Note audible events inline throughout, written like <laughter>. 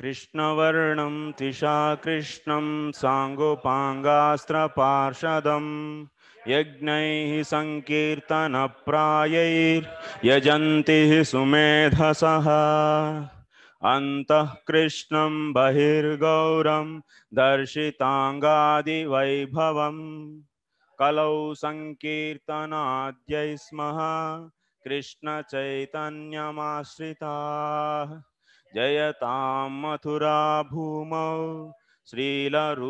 कृष्णवर्णं तिशाकृष्णं साङ्गोपाङ्गास्त्रपार्षदं यज्ञैः सङ्कीर्तनप्रायैर्यजन्ति सुमेधसः अन्तः कृष्णं बहिर्गौरं दर्शिताङ्गादिवैभवं कलौ सङ्कीर्तनाद्यै स्मः कृष्णचैतन्यमाश्रिताः जयता मथुरा भूमौ श्रीलरूपसनातनौ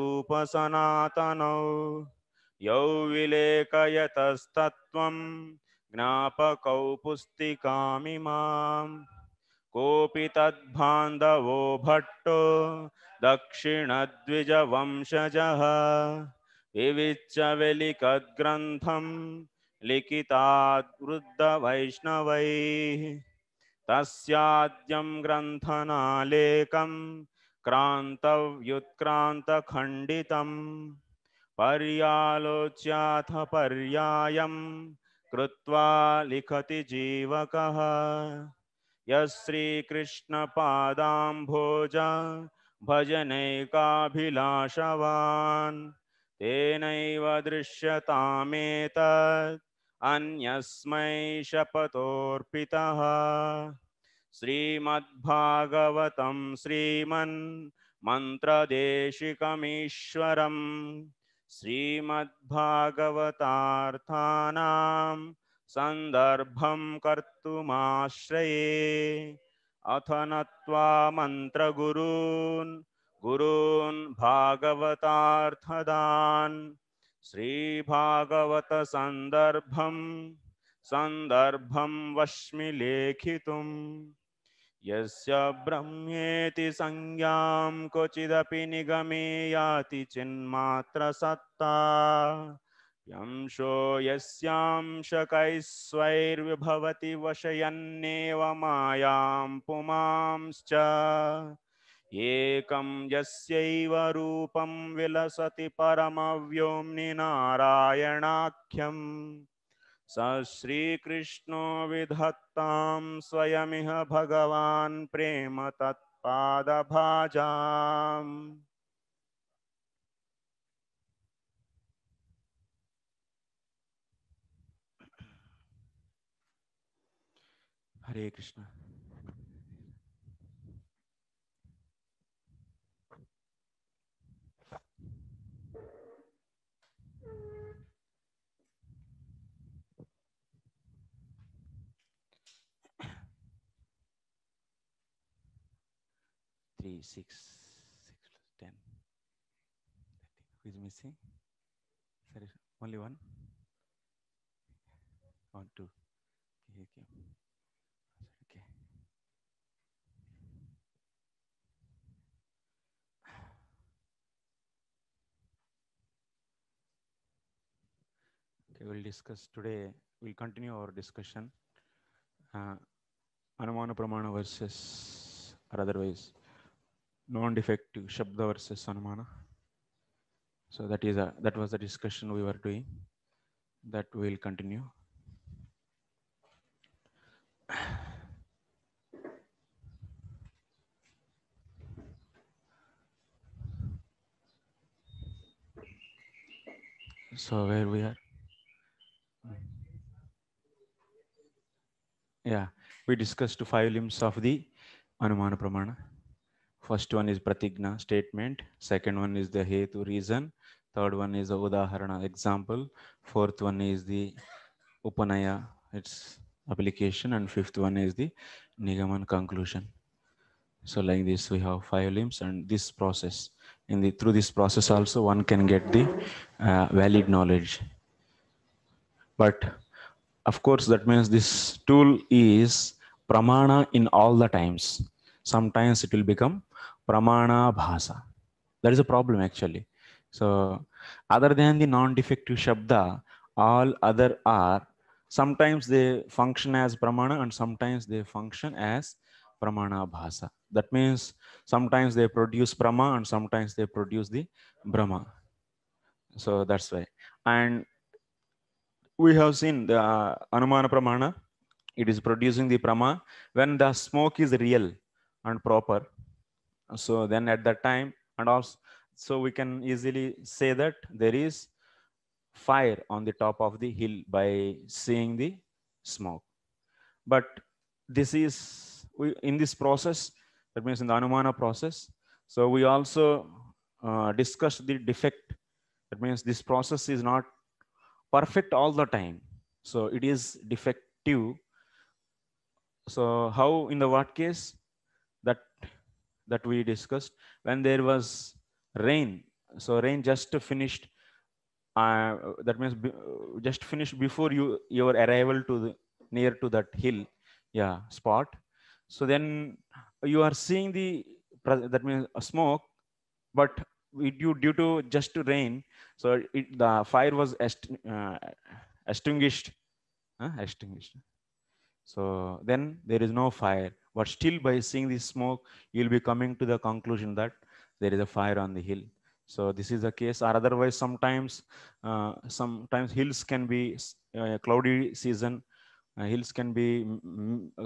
यौ विलेखयतस्तत्त्वं ज्ञापकौ पुस्तिकामिमाम् कोऽपि तद्बान्धवो भट्टो दक्षिणद्विजवंशजः विविच्चविलिखद्ग्रन्थं लिखिताद्वृद्धवैष्णवैः तस्याद्यं ग्रन्थनालेकं क्रान्तव्युत्क्रान्तखण्डितं पर्यालोच्याथ पर्यायं कृत्वा लिखति जीवकः यश्रीकृष्णपादाम्भोज भजनैकाभिलाषवान् तेनैव दृश्यतामेतत् अन्यस्मै शपथोऽर्पितः श्रीमद्भागवतं श्रीमन् मन्त्रदेशिकमीश्वरं श्रीमद्भागवतार्थानां सन्दर्भं कर्तुमाश्रये अथ नत्वा मन्त्रगुरून् गुरून् भागवतार्थदान् श्रीभागवत सन्दर्भं सन्दर्भं वश्मि लेखितुं यस्य ब्रह्मेति संज्ञां क्वचिदपि निगमेयाति चिन्मात्रसत्ता यंशो यस्यांशकैस्वैर्विभवति वशयन्नेव मायां पुमांश्च एकं यस्यैव रूपं विलसति परमव्योम्नि नारायणाख्यम् स श्रीकृष्णो विधत्तां स्वयमिह भगवान् प्रेम तत्पादभाजाम् हरे Krishna six, six 6 plus 10. Who is missing? Sorry, only one? One, two. Okay, okay. okay. Okay, we'll discuss today, we'll continue our discussion. Uh, Anumana Pramana versus or otherwise non-defective shabda versus anumana. So that is a, that was the discussion we were doing. That we will continue. So where we are? Yeah, we discussed five limbs of the Anumana Pramana. First one is pratigna statement. Second one is the hetu reason. Third one is the udaharana example. Fourth one is the upanaya, its application. And fifth one is the nigaman conclusion. So like this, we have five limbs and this process. In the through this process also, one can get the uh, valid knowledge. But of course, that means this tool is pramana in all the times. Sometimes it will become pramana bhasa. That is a problem actually. So other than the non-defective shabda, all other are sometimes they function as pramana and sometimes they function as pramana bhasa. That means sometimes they produce prama and sometimes they produce the brahma. So that's why. And we have seen the uh, anumana pramana. It is producing the prama when the smoke is real and proper. So then at that time, and also, so we can easily say that there is fire on the top of the hill by seeing the smoke. But this is, we, in this process, that means in the Anumana process, so we also uh, discussed the defect. That means this process is not perfect all the time. So it is defective. So how in the what case? that we discussed when there was rain. So rain just finished. Uh, that means just finished before you your arrival to the near to that hill, yeah, spot. So then you are seeing the that means smoke, but it, due, due to just rain, so it, the fire was est, uh, extinguished, uh, extinguished. So then there is no fire. But still by seeing the smoke, you'll be coming to the conclusion that there is a fire on the hill. So this is the case or otherwise sometimes, uh, sometimes hills can be uh, cloudy season, uh, hills can be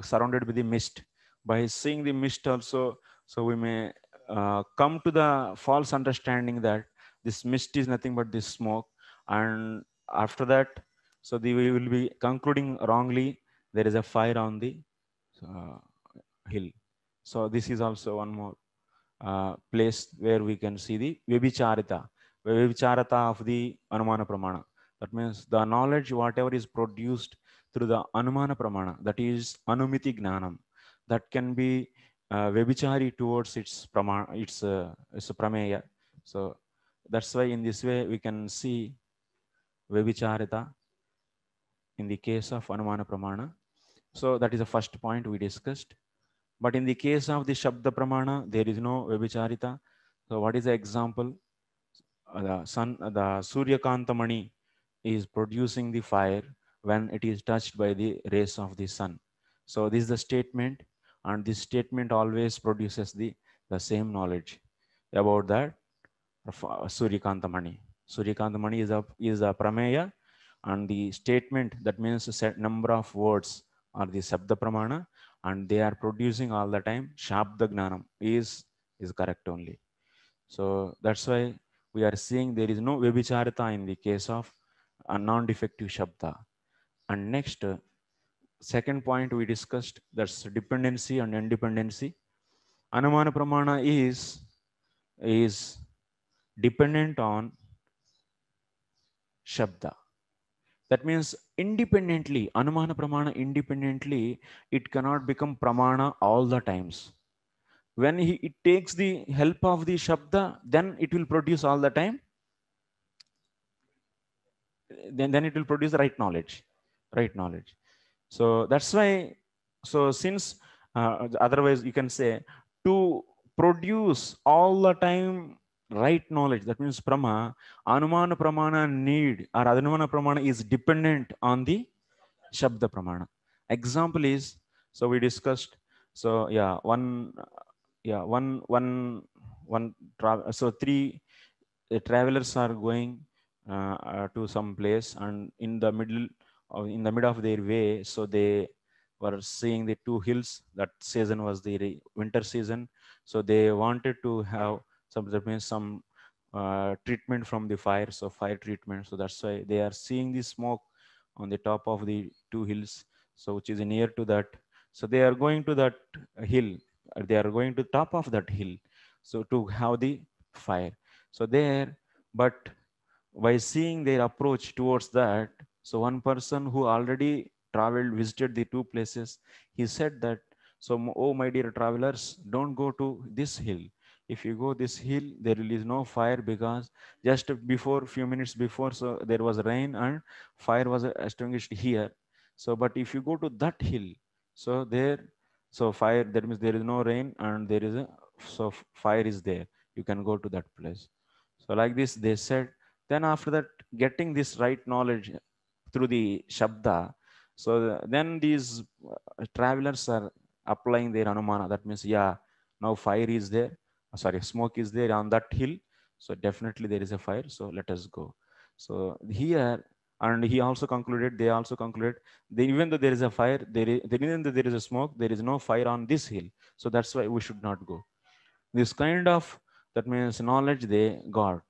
surrounded with the mist. By seeing the mist also, so we may uh, come to the false understanding that this mist is nothing but this smoke. And after that, so the, we will be concluding wrongly, there is a fire on the uh, hill. So this is also one more uh, place where we can see the Vibhicharita, Vibhicharita of the Anumana Pramana. That means the knowledge, whatever is produced through the Anumana Pramana, that is Anumiti Gnanam, that can be uh, Vibhichari towards its, pramana, its, uh, its Prameya. So that's why in this way we can see Vibhicharita in the case of Anumana Pramana. So that is the first point we discussed. But in the case of the Shabda Pramana, there is no Vibhicharita. So what is the example? Uh, the sun, uh, the Surya Kantamani is producing the fire when it is touched by the rays of the sun. So this is the statement and this statement always produces the, the same knowledge about that uh, Surya Suryakantamani is a, is a prameya and the statement that means a set number of words are the Sabda Pramana and they are producing all the time shabda gnanam is is correct only so that's why we are seeing there is no vibhicharita in the case of a non defective shabda and next second point we discussed that's dependency and independency anumana pramana is is dependent on shabda that means independently, Anumana Pramana independently, it cannot become Pramana all the times. When he, it takes the help of the Shabda, then it will produce all the time. Then, then it will produce the right knowledge, right knowledge. So that's why, so since uh, otherwise you can say to produce all the time right knowledge that means prama anumana pramana need or anumana pramana is dependent on the shabda pramana example is so we discussed so yeah one yeah one one one so three uh, travelers are going uh, uh, to some place and in the middle of, in the middle of their way so they were seeing the two hills that season was the winter season so they wanted to have so that means some uh, treatment from the fire, so fire treatment. So that's why they are seeing the smoke on the top of the two hills, so which is near to that. So they are going to that hill, they are going to top of that hill, so to have the fire. So there, but by seeing their approach towards that, so one person who already traveled, visited the two places, he said that, so, oh my dear travelers, don't go to this hill if you go this hill there is no fire because just before few minutes before so there was rain and fire was extinguished here so but if you go to that hill so there so fire that means there is no rain and there is a so fire is there you can go to that place so like this they said then after that getting this right knowledge through the shabda so then these uh, travelers are applying their anumana that means yeah now fire is there Ah, sorry, smoke is there on that hill. So definitely there is a fire. So let us go. So here, and he also concluded, they also concluded, they, even though there is a fire, there is, even though there is a smoke, there is no fire on this hill. So that's why we should not go. This kind of, that means knowledge they got.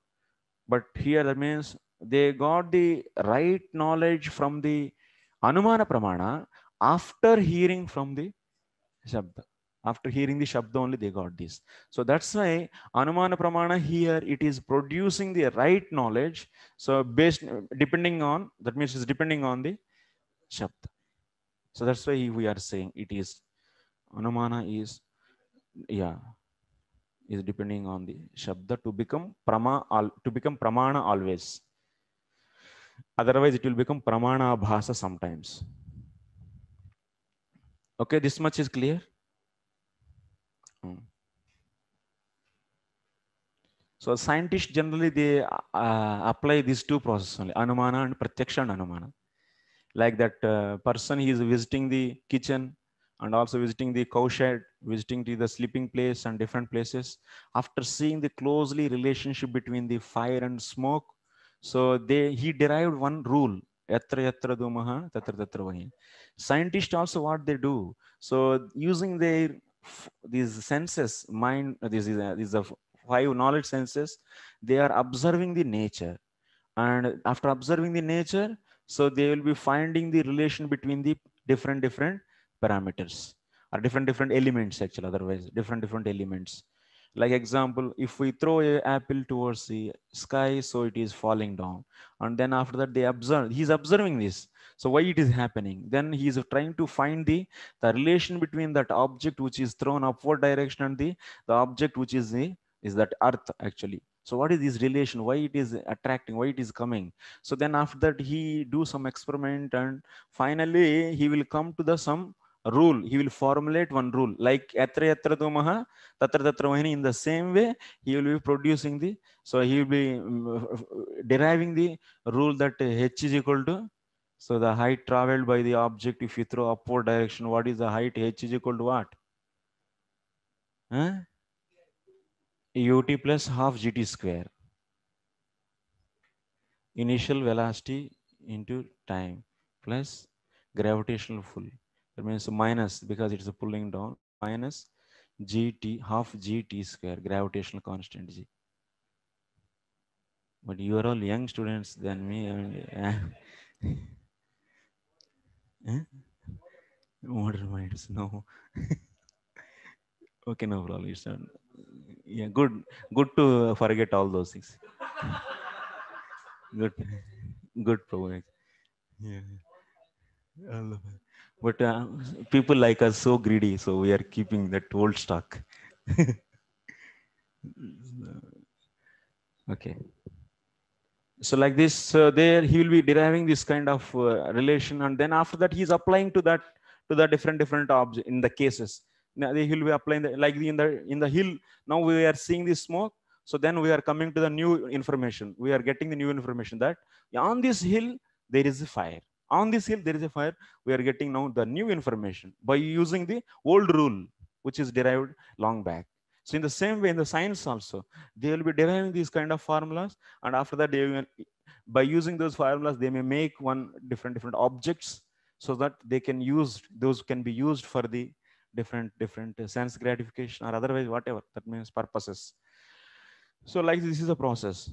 But here that means they got the right knowledge from the Anumana Pramana after hearing from the Shabda. After hearing the Shabda only, they got this. So that's why Anumana Pramana here, it is producing the right knowledge. So based, depending on, that means it's depending on the Shabda. So that's why we are saying it is, Anumana is, yeah, is depending on the Shabda to become Prama, to become Pramana always. Otherwise, it will become Pramana Bhasa sometimes. Okay, this much is clear. So scientists generally, they uh, uh, apply these two processes only, Anumana and Pratyaksha and Anumana. Like that uh, person, he is visiting the kitchen and also visiting the cow shed, visiting the sleeping place and different places. After seeing the closely relationship between the fire and smoke, so they, he derived one rule, yatra yatra dumaha, tatra tatra Scientists also what they do. So using their these senses, mind, this is, a, uh, this is a five knowledge senses they are observing the nature and after observing the nature so they will be finding the relation between the different different parameters or different different elements actually otherwise different different elements like example if we throw a apple towards the sky so it is falling down and then after that they observe he's observing this so why it is happening then he is trying to find the the relation between that object which is thrown upward direction and the the object which is the is that earth actually so what is this relation why it is attracting why it is coming so then after that he do some experiment and finally he will come to the some rule he will formulate one rule like yatra yatra domaha tatra tatra vahini in the same way he will be producing the so he will be mm, deriving the rule that h is equal to so the height traveled by the object if you throw upward direction what is the height h is equal to what huh? ut plus half gt square initial velocity into time plus gravitational pull that means minus because it's pulling down minus gt half gt square gravitational constant g but you are all young students than me I mean, <laughs> eh? modern minds no <laughs> okay no problem it's yeah good good to forget all those things <laughs> good good program yeah but uh, people like us so greedy so we are keeping that old stock <laughs> okay so like this uh, there he will be deriving this kind of uh, relation and then after that he is applying to that to the different different objects in the cases the hill we applying the, like in the in the hill now we are seeing the smoke so then we are coming to the new information we are getting the new information that on this hill there is a fire on this hill there is a fire we are getting now the new information by using the old rule which is derived long back so in the same way in the science also they will be deriving these kind of formulas and after that they will, by using those formulas they may make one different different objects so that they can use those can be used for the different different sense gratification or otherwise whatever that means purposes so like this is a process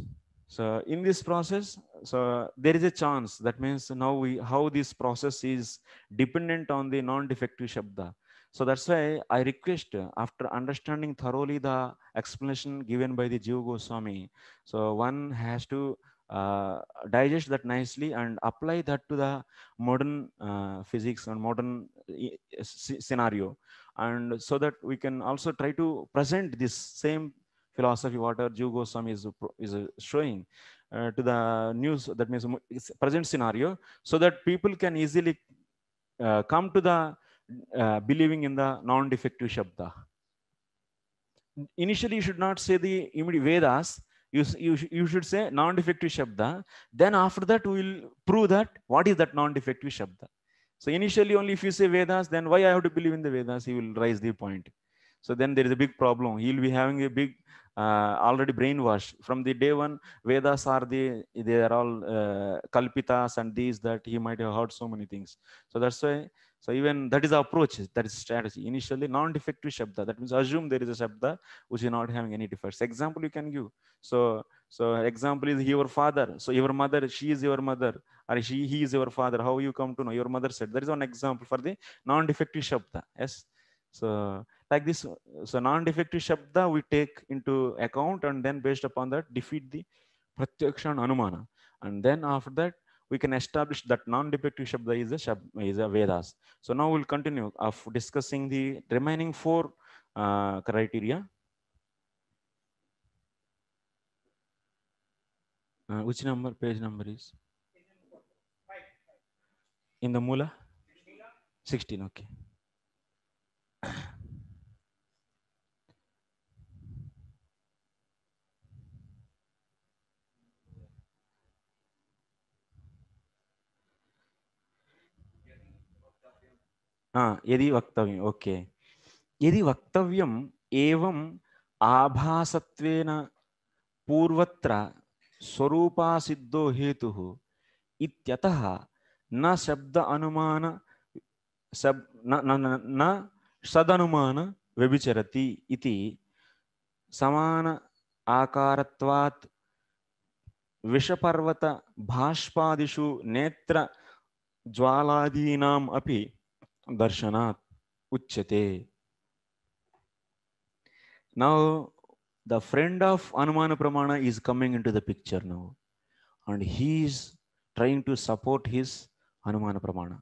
so in this process so there is a chance that means now we how this process is dependent on the non defective shabda so that's why I request after understanding thoroughly the explanation given by the Jiva Goswami. So one has to uh, digest that nicely and apply that to the modern uh, physics and modern scenario and so that we can also try to present this same philosophy what Jiv Goswami is, is uh, showing uh, to the news that means present scenario so that people can easily uh, come to the believing in the non-defective Shabda. Initially, you should not say the Vedas, you, you, you should say non-defective shabda. Then after that, we will prove that what is that non-defective shabda. So initially only if you say Vedas, then why I have to believe in the Vedas? He will raise the point. So then there is a big problem. He'll be having a big uh, already brainwashed from the day one vedas are the they are all uh, kalpitas and these that he might have heard so many things so that's why so even that is the approach that is strategy initially non-defective shabda that means assume there is a shabda which is not having any defects example you can give so so example is your father so your mother she is your mother or she he is your father how you come to know your mother said that is one example for the non-defective shabda yes so like this, so non-defective shabda we take into account and then based upon that defeat the pratyaksha and anumana. And then after that, we can establish that non-defective shabda is a, shab, is a Vedas. So now we'll continue of discussing the remaining four uh, criteria. Uh, which number, page number is? In the Mula? 16, okay. ఆ, యది వక్తవ్యం okay యది వక్తవ్యం ఏవం ఆభాసత్వేన పూర్వత్ర స్వరూపాసిద్ధో హేతు ఇత్యత న శబ్ద అనుమాన శబ్ న- న- న- న సదనుమాన వ్యభిచరతి ఇది సమాన ఆకారత్వాత్ విషపర్వత భాష్పాదిషు నేత్ర జ్వాలాదీనాం అపి uchyate. Now, the friend of Anumana Pramana is coming into the picture now. And he is trying to support his Anumana Pramana.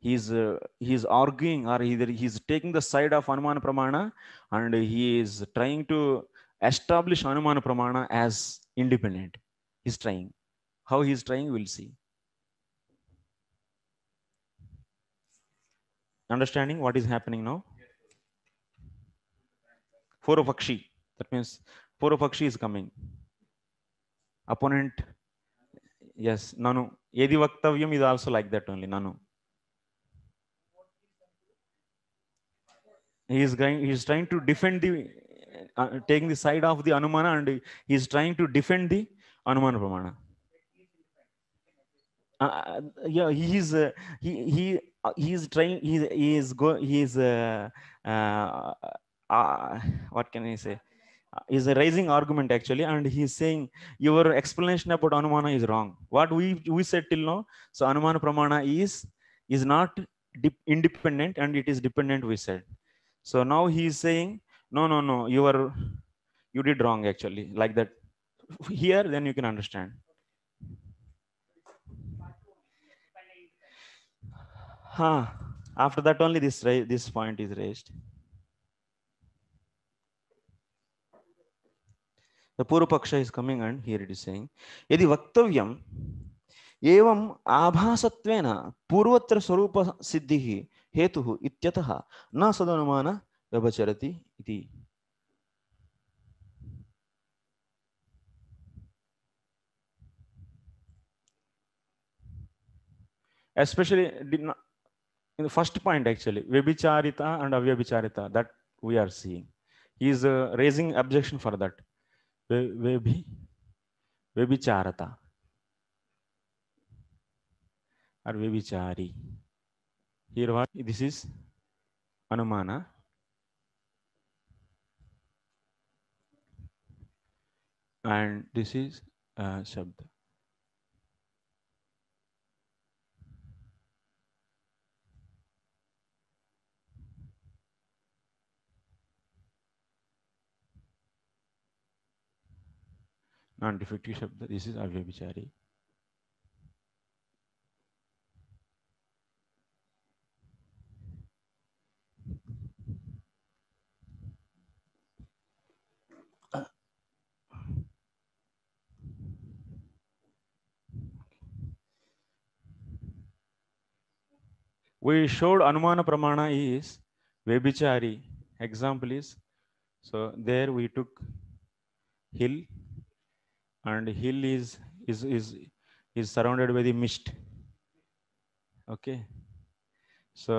He is, uh, he is arguing or either he is taking the side of Anumana Pramana and he is trying to establish Anumana Pramana as independent. He is trying. How he is trying, we'll see. understanding what is happening now? Forofakshi. That means Forofakshi is coming. Opponent. Yes, Nanu. Yedi Vaktavyam is also like that only, Nanu. He is going, he is trying to defend the, uh, uh, taking the side of the Anumana and he is trying to defend the Anumana Pramana. Uh, uh yeah, he is, uh, he, he uh, he is trying he, he is go he is uh, uh, uh, what can i say is uh, a raising argument actually and he's saying your explanation about anumana is wrong what we we said till now so anumana pramana is is not independent and it is dependent we said so now he is saying no no no you are you did wrong actually like that here then you can understand huh after that only this this point is raised the purupaksha is coming and here it is saying यदि वक्तव्यम एवं आभासत्वेन पूर्वत्र स्वरूप सिद्धि हेतुः इत्यतः न सदनुमान व्यवचरति इति especially did not in the first point actually, Vibhicharita and Avyabhicharita that we are seeing. He is uh, raising objection for that. Vibhi, Vibhicharata or Vibhichari. Here what? This is Anumana. And this is uh, Shabda. and defective shabd this is avyabhichari we showed anumana pramana is vebichari example is so there we took hill and hill is is is is surrounded by the mist okay so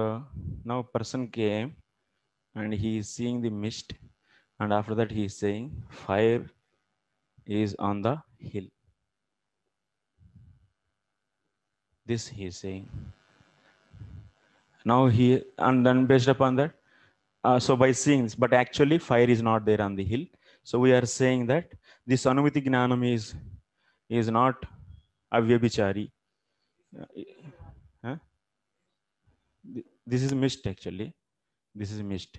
now person came and he is seeing the mist and after that he is saying fire is on the hill this he is saying now he and then based upon that uh, so by seeing this but actually fire is not there on the hill so we are saying that this anumiti gnanam is is not avyabhichari huh? this is missed actually this is missed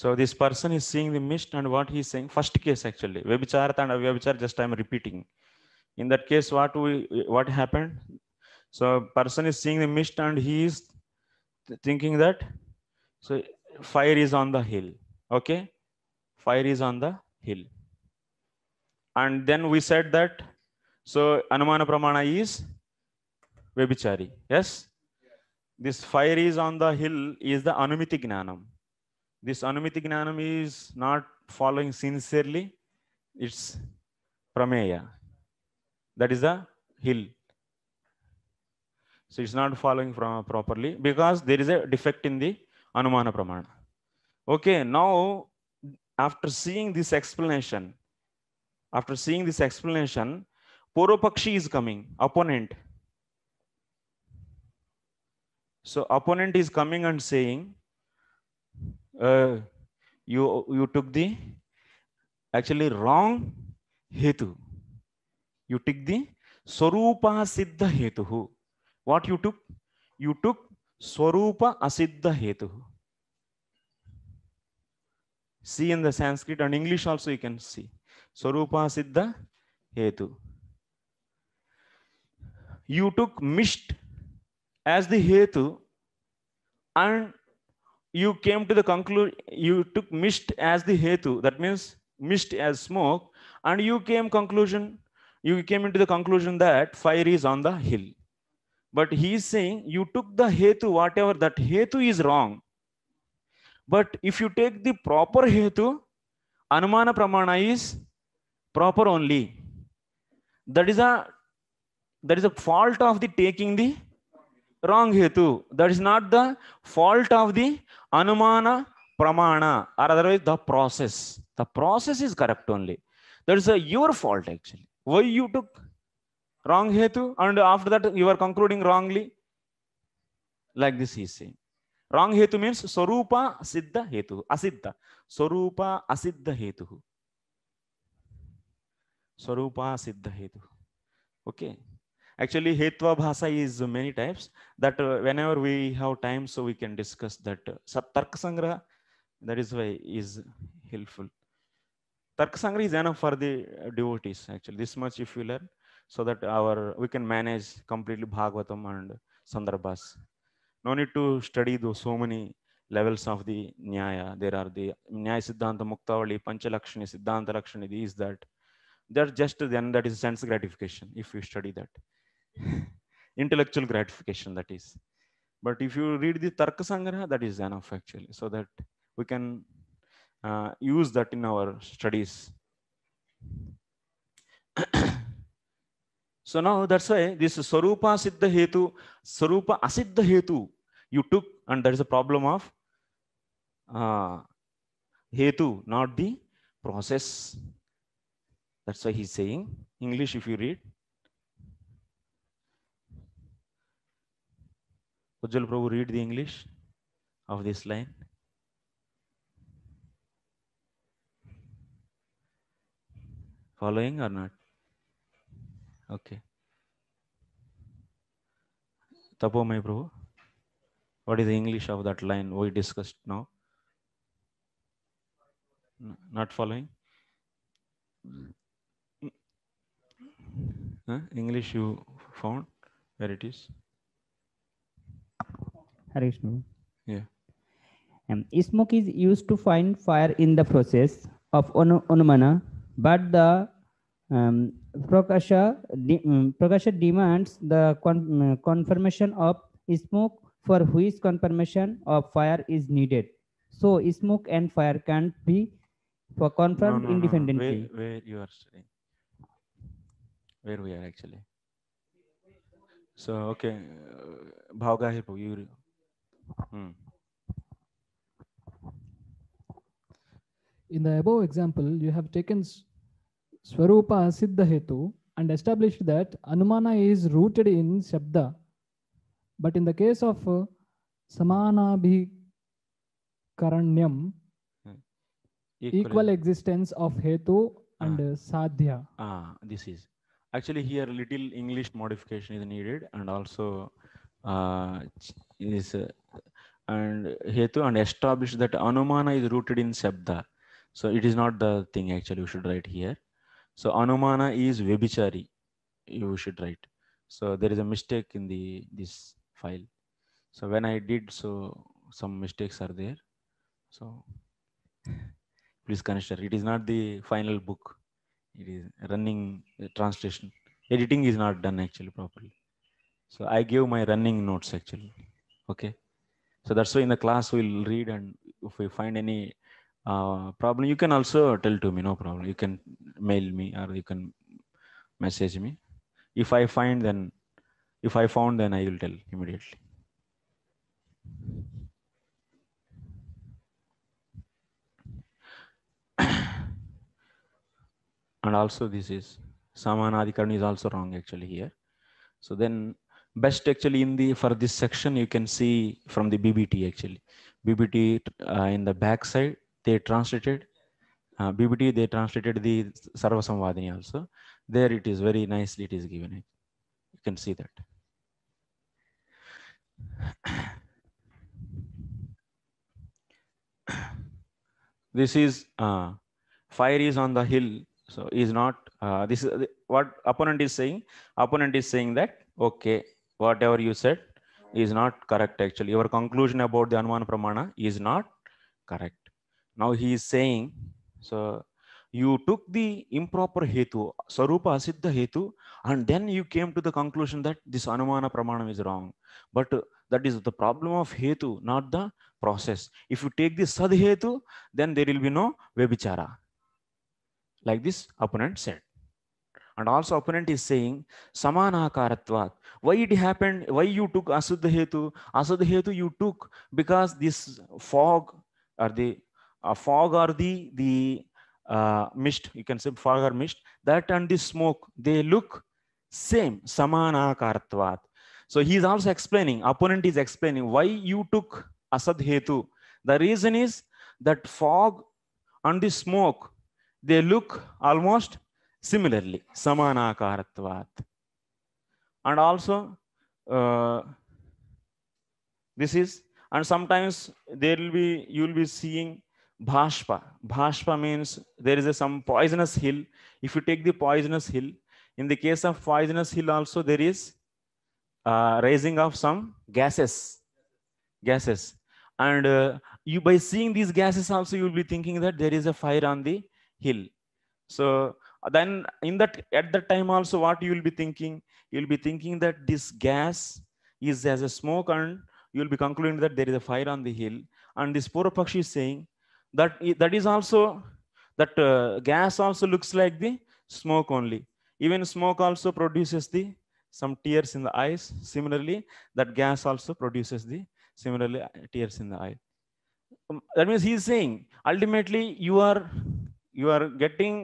So this person is seeing the mist and what he is saying. First case actually, Vyabhichara and Avyabhichara, just I'm repeating. In that case, what we what happened? So person is seeing the mist and he is thinking that. So fire is on the hill okay fire is on the hill and then we said that so anumana pramana is vebichari yes this fire is on the hill is the anumiti gnanam this anumiti gnanam is not following sincerely it's prameya that is the hill so it's not following from properly because there is a defect in the Anumana Pramana. Okay, now after seeing this explanation, after seeing this explanation, Poropakshi is coming, opponent. So opponent is coming and saying, uh, you, you took the actually wrong hetu. You took the Swarupa Siddha hetu. What you took? You took स्वरूप असिद्ध हेतु see in the Sanskrit and English also you can see स्वरूप असिद्ध हेतु you took mist as the हेतु and you came to the conclude you took mist as the हेतु that means mist as smoke and you came conclusion you came into the conclusion that fire is on the But he is saying you took the hetu, whatever that hetu is wrong. But if you take the proper hetu, anumana pramana is proper only. That is a that is a fault of the taking the wrong hetu. That is not the fault of the anumana pramana or otherwise the process. The process is correct only. That is a, your fault actually. Why you took wrong hetu and after that you are concluding wrongly like this he is saying wrong hetu means swarupa siddha hetu asiddha swarupa asiddha hetu swarupa siddha hetu okay actually hetva bhasa is many types that uh, whenever we have time so we can discuss that sat tark sangraha that is why is helpful tark sangraha is enough for the devotees actually this much if you learn so that our we can manage completely Bhagavatam and Sandarbhas. No need to study those so many levels of the Nyaya. There are the Nyaya Siddhanta Muktavali, Panchalakshani, Siddhanta Lakshani, these, that. They're just then that is sense gratification if you study that. <laughs> Intellectual gratification, that is. But if you read the Tarka Sangraha, that is enough actually, so that we can uh, use that in our studies. <clears throat> So now that's why this Sarupa Siddha Hetu, Sarupa Asiddha Hetu, you took and there is a problem of uh, Hetu, not the process. That's why he's saying, English if you read, Pujal Prabhu read the English of this line. Following or not? Okay Tapomaya Prabhu what is English of that line why discussed now not following English you found where it is Harish yeah um, smoke is used to find fire in the process of on onumana but the Um, Prakasha, de, um, Prakasha demands the con um, confirmation of smoke for which confirmation of fire is needed. So smoke and fire can't be for confirmed no, no, independently. No, where, where you are studying? Where we are actually? So okay, uh, Bhavga you. Hmm. In the above example, you have taken Swarupa Siddha Hetu and established that Anumana is rooted in Shabda. But in the case of uh, Samanabhikaranyam, hmm. equal, equal existence of Hetu ah. and uh, Sadhya. Ah, this is. Actually, here little English modification is needed and also uh, is uh, and hetu and established that anumana is rooted in shabda so it is not the thing actually we should write here so anumana is vibhichari. You should write. So there is a mistake in the this file. So when I did so, some mistakes are there. So please consider. It is not the final book. It is running translation. Editing is not done actually properly. So I give my running notes actually. Okay. So that's why in the class we'll read and if we find any uh, problem you can also tell to me no problem you can mail me or you can message me if i find then if i found then i will tell immediately <coughs> and also this is samanadikaran is also wrong actually here so then best actually in the for this section you can see from the bbt actually bbt uh, in the back side they translated uh, BBT, they translated the Sarvasamvadini also. There it is very nicely it is given. You can see that. <coughs> this is uh, fire is on the hill. So is not, uh, this is uh, what opponent is saying. Opponent is saying that, okay, whatever you said is not correct actually. Your conclusion about the Anuman Pramana is not correct. Now he is saying, so you took the improper hetu, sarupa asiddha hetu, and then you came to the conclusion that this anumana pramanam is wrong. But that is the problem of hetu, not the process. If you take the sadhetu, then there will be no vebichara. Like this opponent said. And also opponent is saying, samana samanakaratvat. Why it happened, why you took asudha hetu? Asudha hetu you took because this fog or the uh, fog or the the uh, mist you can say fog or mist that and the smoke they look same samanakaratvat so he is also explaining opponent is explaining why you took asad hetu the reason is that fog and the smoke they look almost similarly samanakaratvat and also uh, this is and sometimes there will be you will be seeing Bhashpa. Bhashpa means there is a, some poisonous hill. If you take the poisonous hill, in the case of poisonous hill also there is uh, raising of some gases. Gases. And uh, you by seeing these gases also you will be thinking that there is a fire on the hill. So then in that at that time also what you will be thinking? You will be thinking that this gas is as a smoke and you will be concluding that there is a fire on the hill. And this pakshi is saying that that is also that uh, gas also looks like the smoke only even smoke also produces the some tears in the eyes similarly that gas also produces the similarly uh, tears in the eye um, that means he is saying ultimately you are you are getting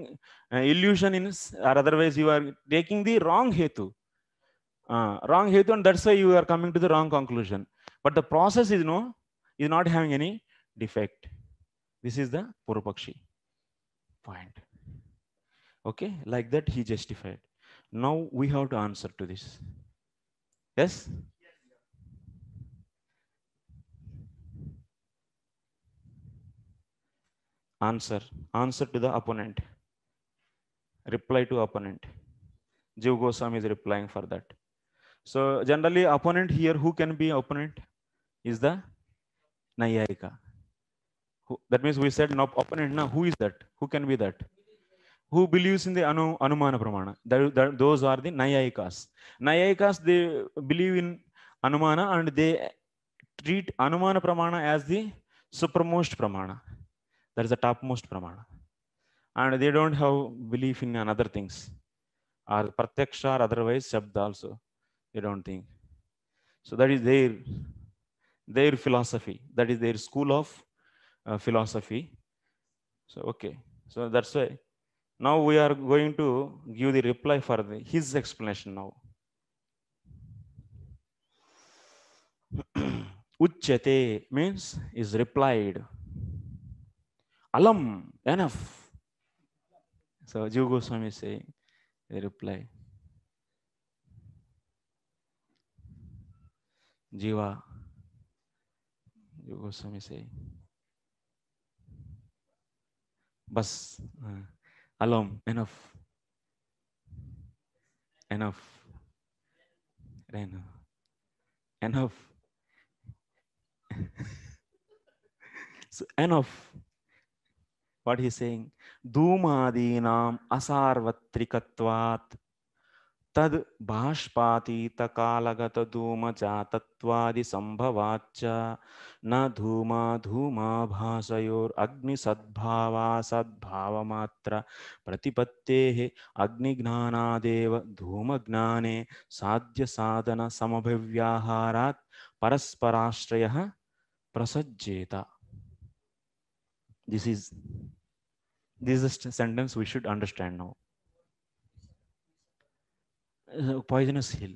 uh, illusion in or otherwise you are taking the wrong hetu uh, wrong hetu and that's why you are coming to the wrong conclusion but the process is no is not having any defect this is the Purupakshi point. Okay, like that he justified. Now we have to answer to this. Yes? Answer. Answer to the opponent. Reply to opponent. Jiv Goswami is replying for that. So generally opponent here, who can be opponent? Is the Nayayika that means we said now opponent now who is that? Who can be that? Who believes in the anu, anumana pramana? That, that, those are the nayayikas. Nayayikas they believe in anumana and they treat anumana pramana as the supramost pramana. That is the topmost pramana. And they don't have belief in another things. Or pratyaksha or otherwise shabda also. They don't think. So that is their their philosophy. That is their school of uh, philosophy. So, okay. So that's why now we are going to give the reply for the, his explanation now. <clears throat> Uchyate means is replied. Alam, enough. So Jiva Goswami is reply. Jiva, Jiva Goswami is बस अलोम ah, enough, enough, enough, Enough. <laughs> so enough what he's saying dhoomadinam asarvatrikatvat तद बाष्पातीत कालगत धूम चातत्वादि संभवाच न धूमा धूमा भाषयोर अग्नि सद्भावा सद्भाव मात्र प्रतिपत्ते अग्निज्ञानादेव धूम ज्ञाने साध्य साधन समभिव्याहारात् परस्पराश्रय प्रसज्जेत this is this sentence we should understand now uh, poisonous hill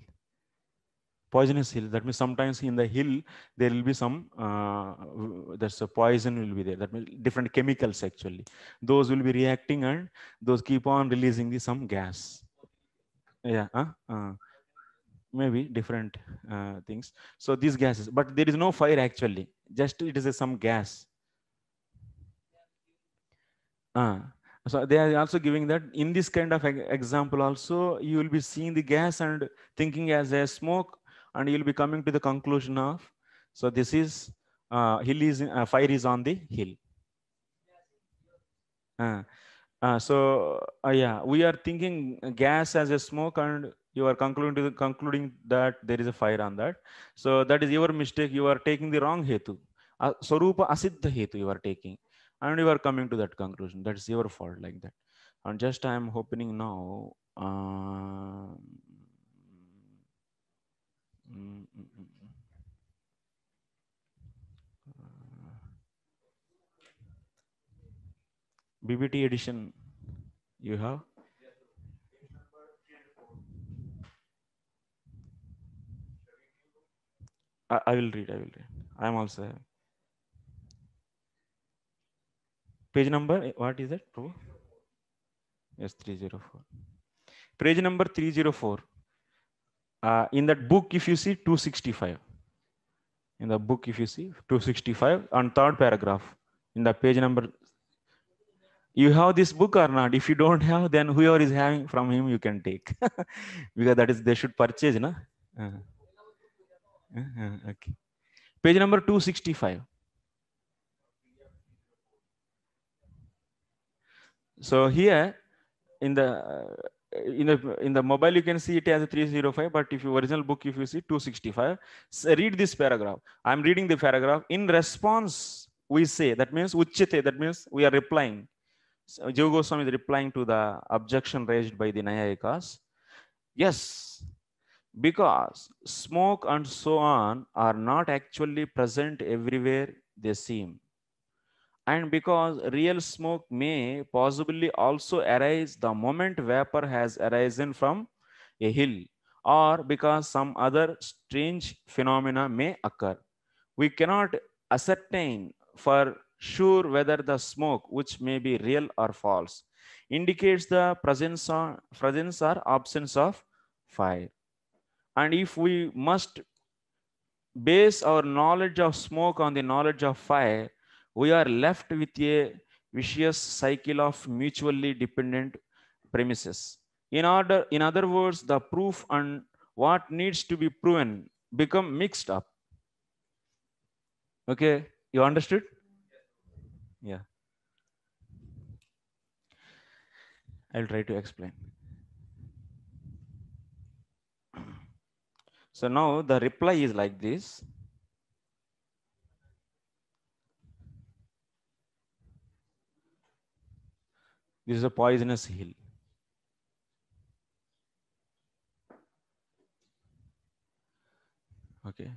poisonous hill that means sometimes in the hill there will be some uh, there's a poison will be there that means different chemicals actually those will be reacting and those keep on releasing the some gas yeah uh, uh, maybe different uh, things so these gases but there is no fire actually just it is a, some gas uh, so they are also giving that in this kind of example also, you will be seeing the gas and thinking as a smoke and you'll be coming to the conclusion of, so this is, uh, hill is, uh, fire is on the hill. Uh, uh, so uh, yeah, we are thinking gas as a smoke and you are concluding, the, concluding that there is a fire on that. So that is your mistake. You are taking the wrong hetu. Uh, Sarupa Asiddha hetu you are taking and you are coming to that conclusion that's your fault like that and just i am hoping now uh, mm, mm, mm, uh BBT edition you have? I, I will read, I will read. I am also page number eh, what is it two yes 304 page number 304 uh, in that book if you see 265 in the book if you see 265 on third paragraph in the page number you have this book or not if you don't have then whoever is having from him you can take <laughs> because that is they should purchase na uh -huh. Uh -huh. okay page number 265 So here in the uh, in the in the mobile you can see it as 305 but if you original book if you see 265 so read this paragraph i'm reading the paragraph in response we say that means uchite that means we are replying so Jiva Goswami is replying to the objection raised by the Nayayikas. Yes, because smoke and so on are not actually present everywhere they seem and because real smoke may possibly also arise the moment vapor has arisen from a hill or because some other strange phenomena may occur. We cannot ascertain for sure whether the smoke, which may be real or false, indicates the presence or, presence or absence of fire. And if we must base our knowledge of smoke on the knowledge of fire, we are left with a vicious cycle of mutually dependent premises. In, order, in other words, the proof and what needs to be proven become mixed up. Okay, you understood? Yeah. I'll try to explain. So now the reply is like this. This is a poisonous hill. Okay.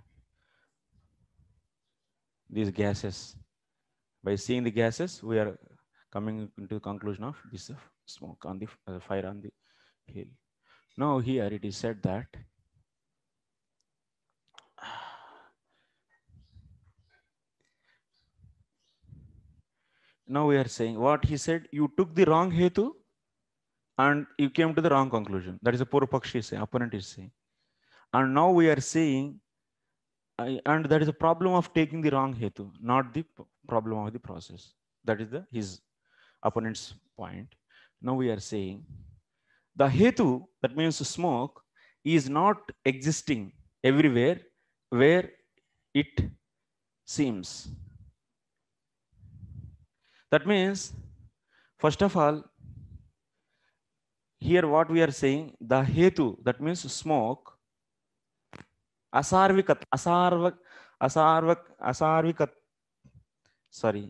These gases. By seeing the gases, we are coming into the conclusion of this smoke on the uh, fire on the hill. Now here it is said that Now we are saying what he said, you took the wrong hetu and you came to the wrong conclusion. That is a Purupakshi is saying, opponent is saying. And now we are saying, and that is a problem of taking the wrong hetu, not the problem of the process. That is the his opponent's point. Now we are saying the hetu, that means smoke, is not existing everywhere where it seems. that means first of all here what we are saying the hetu that means smoke asarvik asarvak asarvak asarvik sorry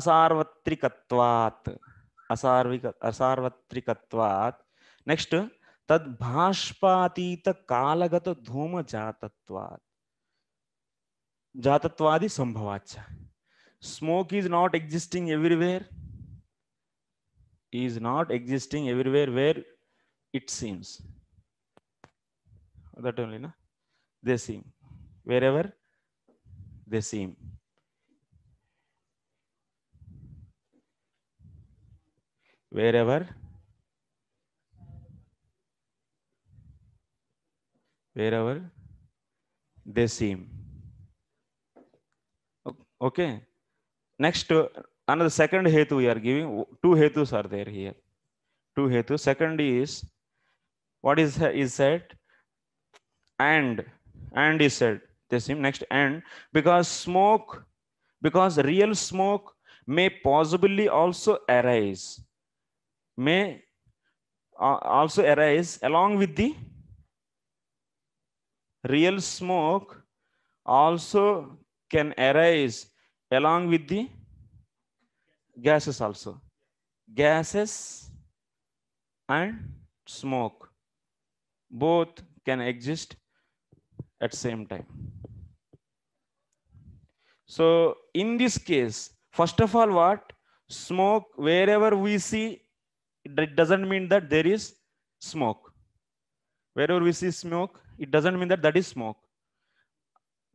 asarvatrikatvat asarvik asarvatrikatvat next tad bhashpatita कालगत dhuma jatatvat jatatvadi संभवाच smoke is not existing everywhere is not existing everywhere where it seems that only na they seem wherever they seem wherever wherever they seem okay Next, another second hetu we are giving. Two hetus are there here. Two hetu. Second is what is is said and and is said the same next and because smoke because real smoke may possibly also arise may uh, also arise along with the real smoke also can arise along with the gases also. Gases and smoke both can exist at same time. So in this case, first of all, what smoke wherever we see, it doesn't mean that there is smoke. Wherever we see smoke, it doesn't mean that that is smoke.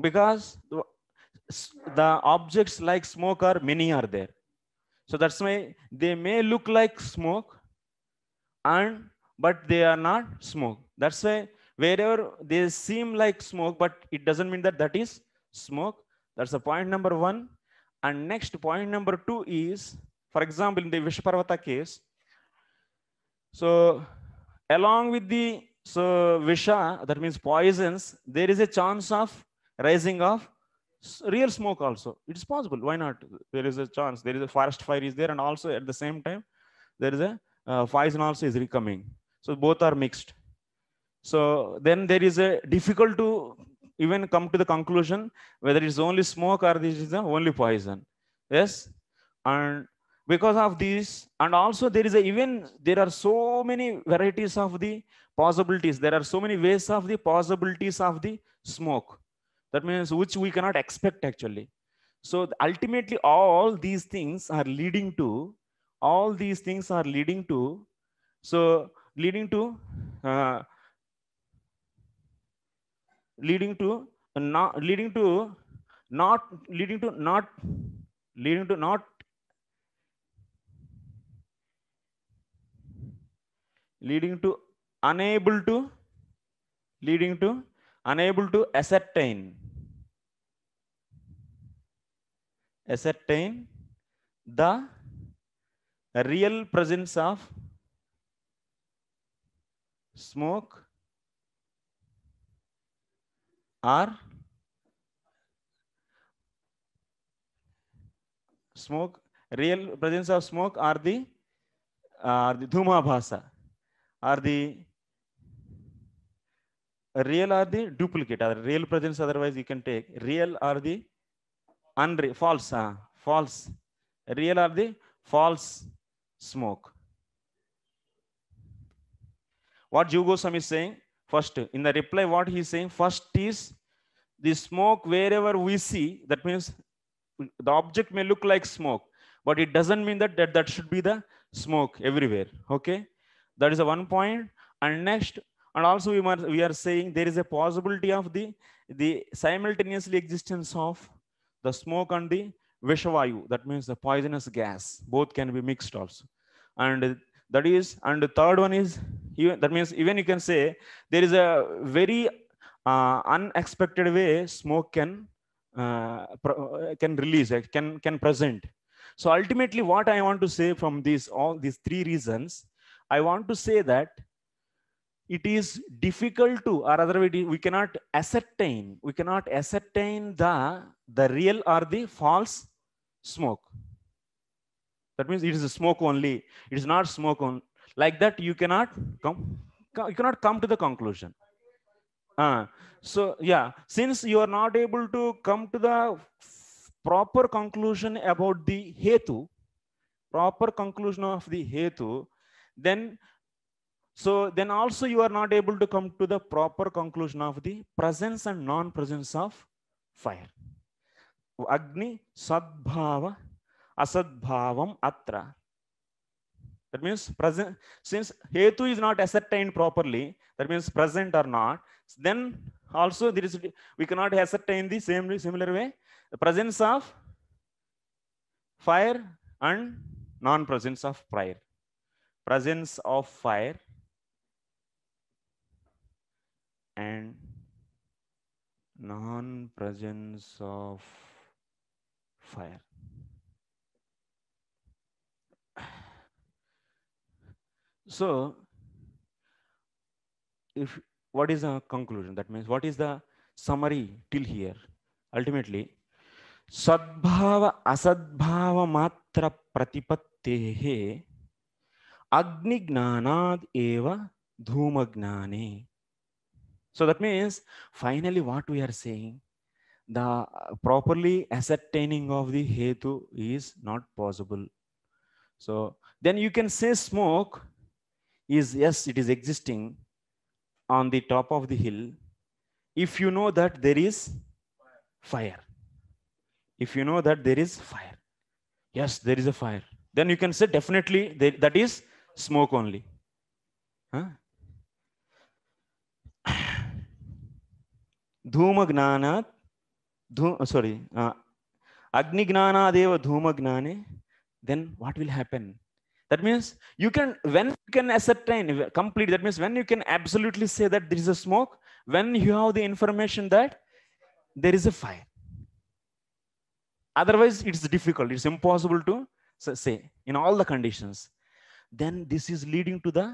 Because the objects like smoke are many are there. So that's why they may look like smoke and but they are not smoke. That's why wherever they seem like smoke, but it doesn't mean that that is smoke. That's the point number one. And next point number two is, for example, in the Vishparvata case, so along with the so Visha, that means poisons, there is a chance of rising of real smoke also it's possible why not there is a chance there is a forest fire is there and also at the same time there is a uh, poison also is coming so both are mixed so then there is a difficult to even come to the conclusion whether it's only smoke or this is the only poison yes and because of this and also there is a even there are so many varieties of the possibilities there are so many ways of the possibilities of the smoke that means which we cannot expect actually. So ultimately all these things are leading to, all these things are leading to, so leading to, uh, leading to not leading to not leading to not leading to not leading to unable to leading to unable to ascertain ascertain the real presence of smoke or smoke real presence of smoke or the or the dhuma bhasa or the real or the duplicate or real presence otherwise you can take real or the unreal, false, uh, false. Real are the false smoke. What Jiv is saying? First, in the reply, what he is saying? First is the smoke wherever we see, that means the object may look like smoke, but it doesn't mean that that, that should be the smoke everywhere. Okay, that is a one point. And next, and also we, are we are saying there is a possibility of the, the simultaneously existence of the smoke and the Vishavayu, that means the poisonous gas, both can be mixed also. And that is, and the third one is, even, that means even you can say there is a very uh, unexpected way smoke can uh, can release, uh, can can present. So ultimately, what I want to say from these all these three reasons, I want to say that it is difficult to, or rather we, we cannot ascertain, we cannot ascertain the, the real or the false smoke. That means it is a smoke only. It is not smoke on. Like that, you cannot come, you cannot come to the conclusion. Uh, so yeah, since you are not able to come to the proper conclusion about the hetu, proper conclusion of the hetu, then so then also you are not able to come to the proper conclusion of the presence and non-presence of fire. Agni sadbhava asadbhavam atra. That means present, since hetu is not ascertained properly, that means present or not, then also there is, we cannot ascertain the same similar way, the presence of fire and non-presence of fire. Presence of fire and non presence of fire so if what is the conclusion that means what is the summary till here ultimately sadbhava asadbhava सद्भाव असद्भाव agni gnanad eva एव धूमज्ञाने So that means finally what we are saying, the uh, properly ascertaining of the hetu is not possible. So then you can say smoke is, yes, it is existing on the top of the hill. If you know that there is fire, if you know that there is fire, yes, there is a fire, then you can say definitely that is smoke only. Huh? धूमज्ञानात् धू sorry uh, agnignanadeva dhumajnane then what will happen that means you can when you can ascertain complete that means when you can absolutely say that there is a smoke when you have the information that there is a fire otherwise it's difficult it's impossible to say in all the conditions then this is leading to the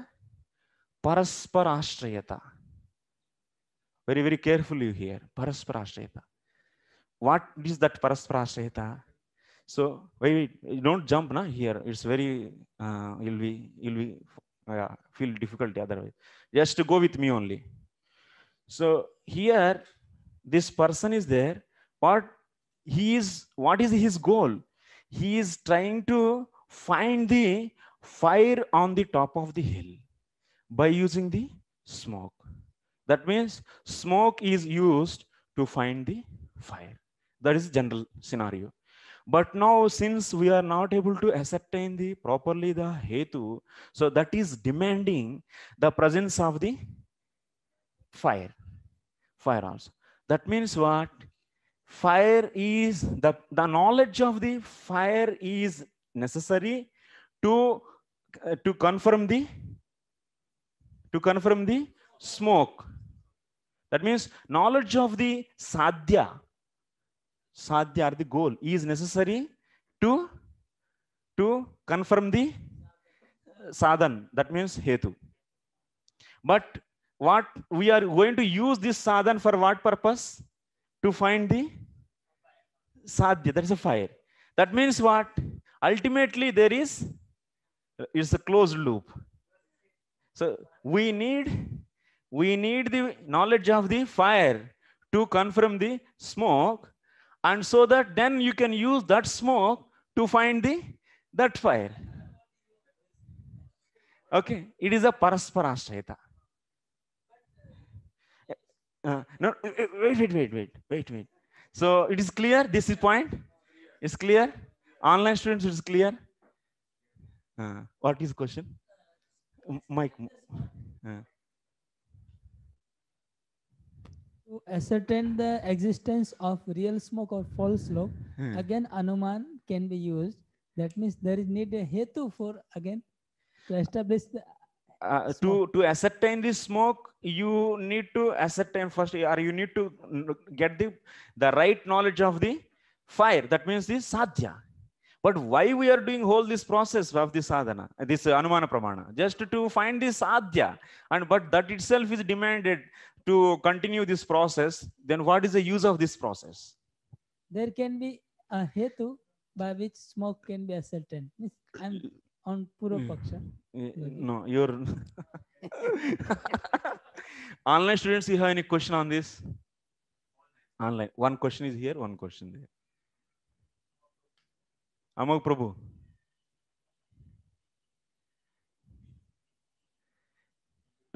paraspara ashrayata very, very carefully here. Parasparashreta. What is that parasparashreta? So wait, wait, don't jump na here. It's very uh, you'll be you'll be uh, feel difficulty otherwise. Just to go with me only. So here, this person is there. What he is? What is his goal? He is trying to find the fire on the top of the hill by using the smoke. That means smoke is used to find the fire. That is general scenario. But now since we are not able to ascertain the properly the hetu, so that is demanding the presence of the fire, firearms. That means what? Fire is, the, the knowledge of the fire is necessary to, uh, to confirm the, to confirm the smoke. That means knowledge of the sadhya, sadhya or the goal is necessary to, to confirm the sadhan. That means hetu. But what we are going to use this sadhan for what purpose? To find the sadhya, that is a fire. That means what? Ultimately there is, it's a closed loop. So we need we need the knowledge of the fire to confirm the smoke and so that then you can use that smoke to find the that fire okay it is a parasparashrayata uh, no uh, uh, wait wait wait wait wait wait so it is clear this is point it's clear online students it's clear uh, what is question mike uh. to ascertain the existence of real smoke or false smoke, hmm. again anuman can be used. That means there is need a hetu for again to establish the uh, to to ascertain the smoke you need to ascertain first or you need to get the the right knowledge of the fire that means the sadhya but why we are doing whole this process of this sadhana this anumana pramana just to find the sadhya and but that itself is demanded to continue this process, then what is the use of this process? There can be a hetu by which smoke can be ascertained. I'm on Puropaksha. Hmm. Eh, no, you're. <laughs> Online students, you have any question on this? Online. One question is here, one question there. Amog Prabhu.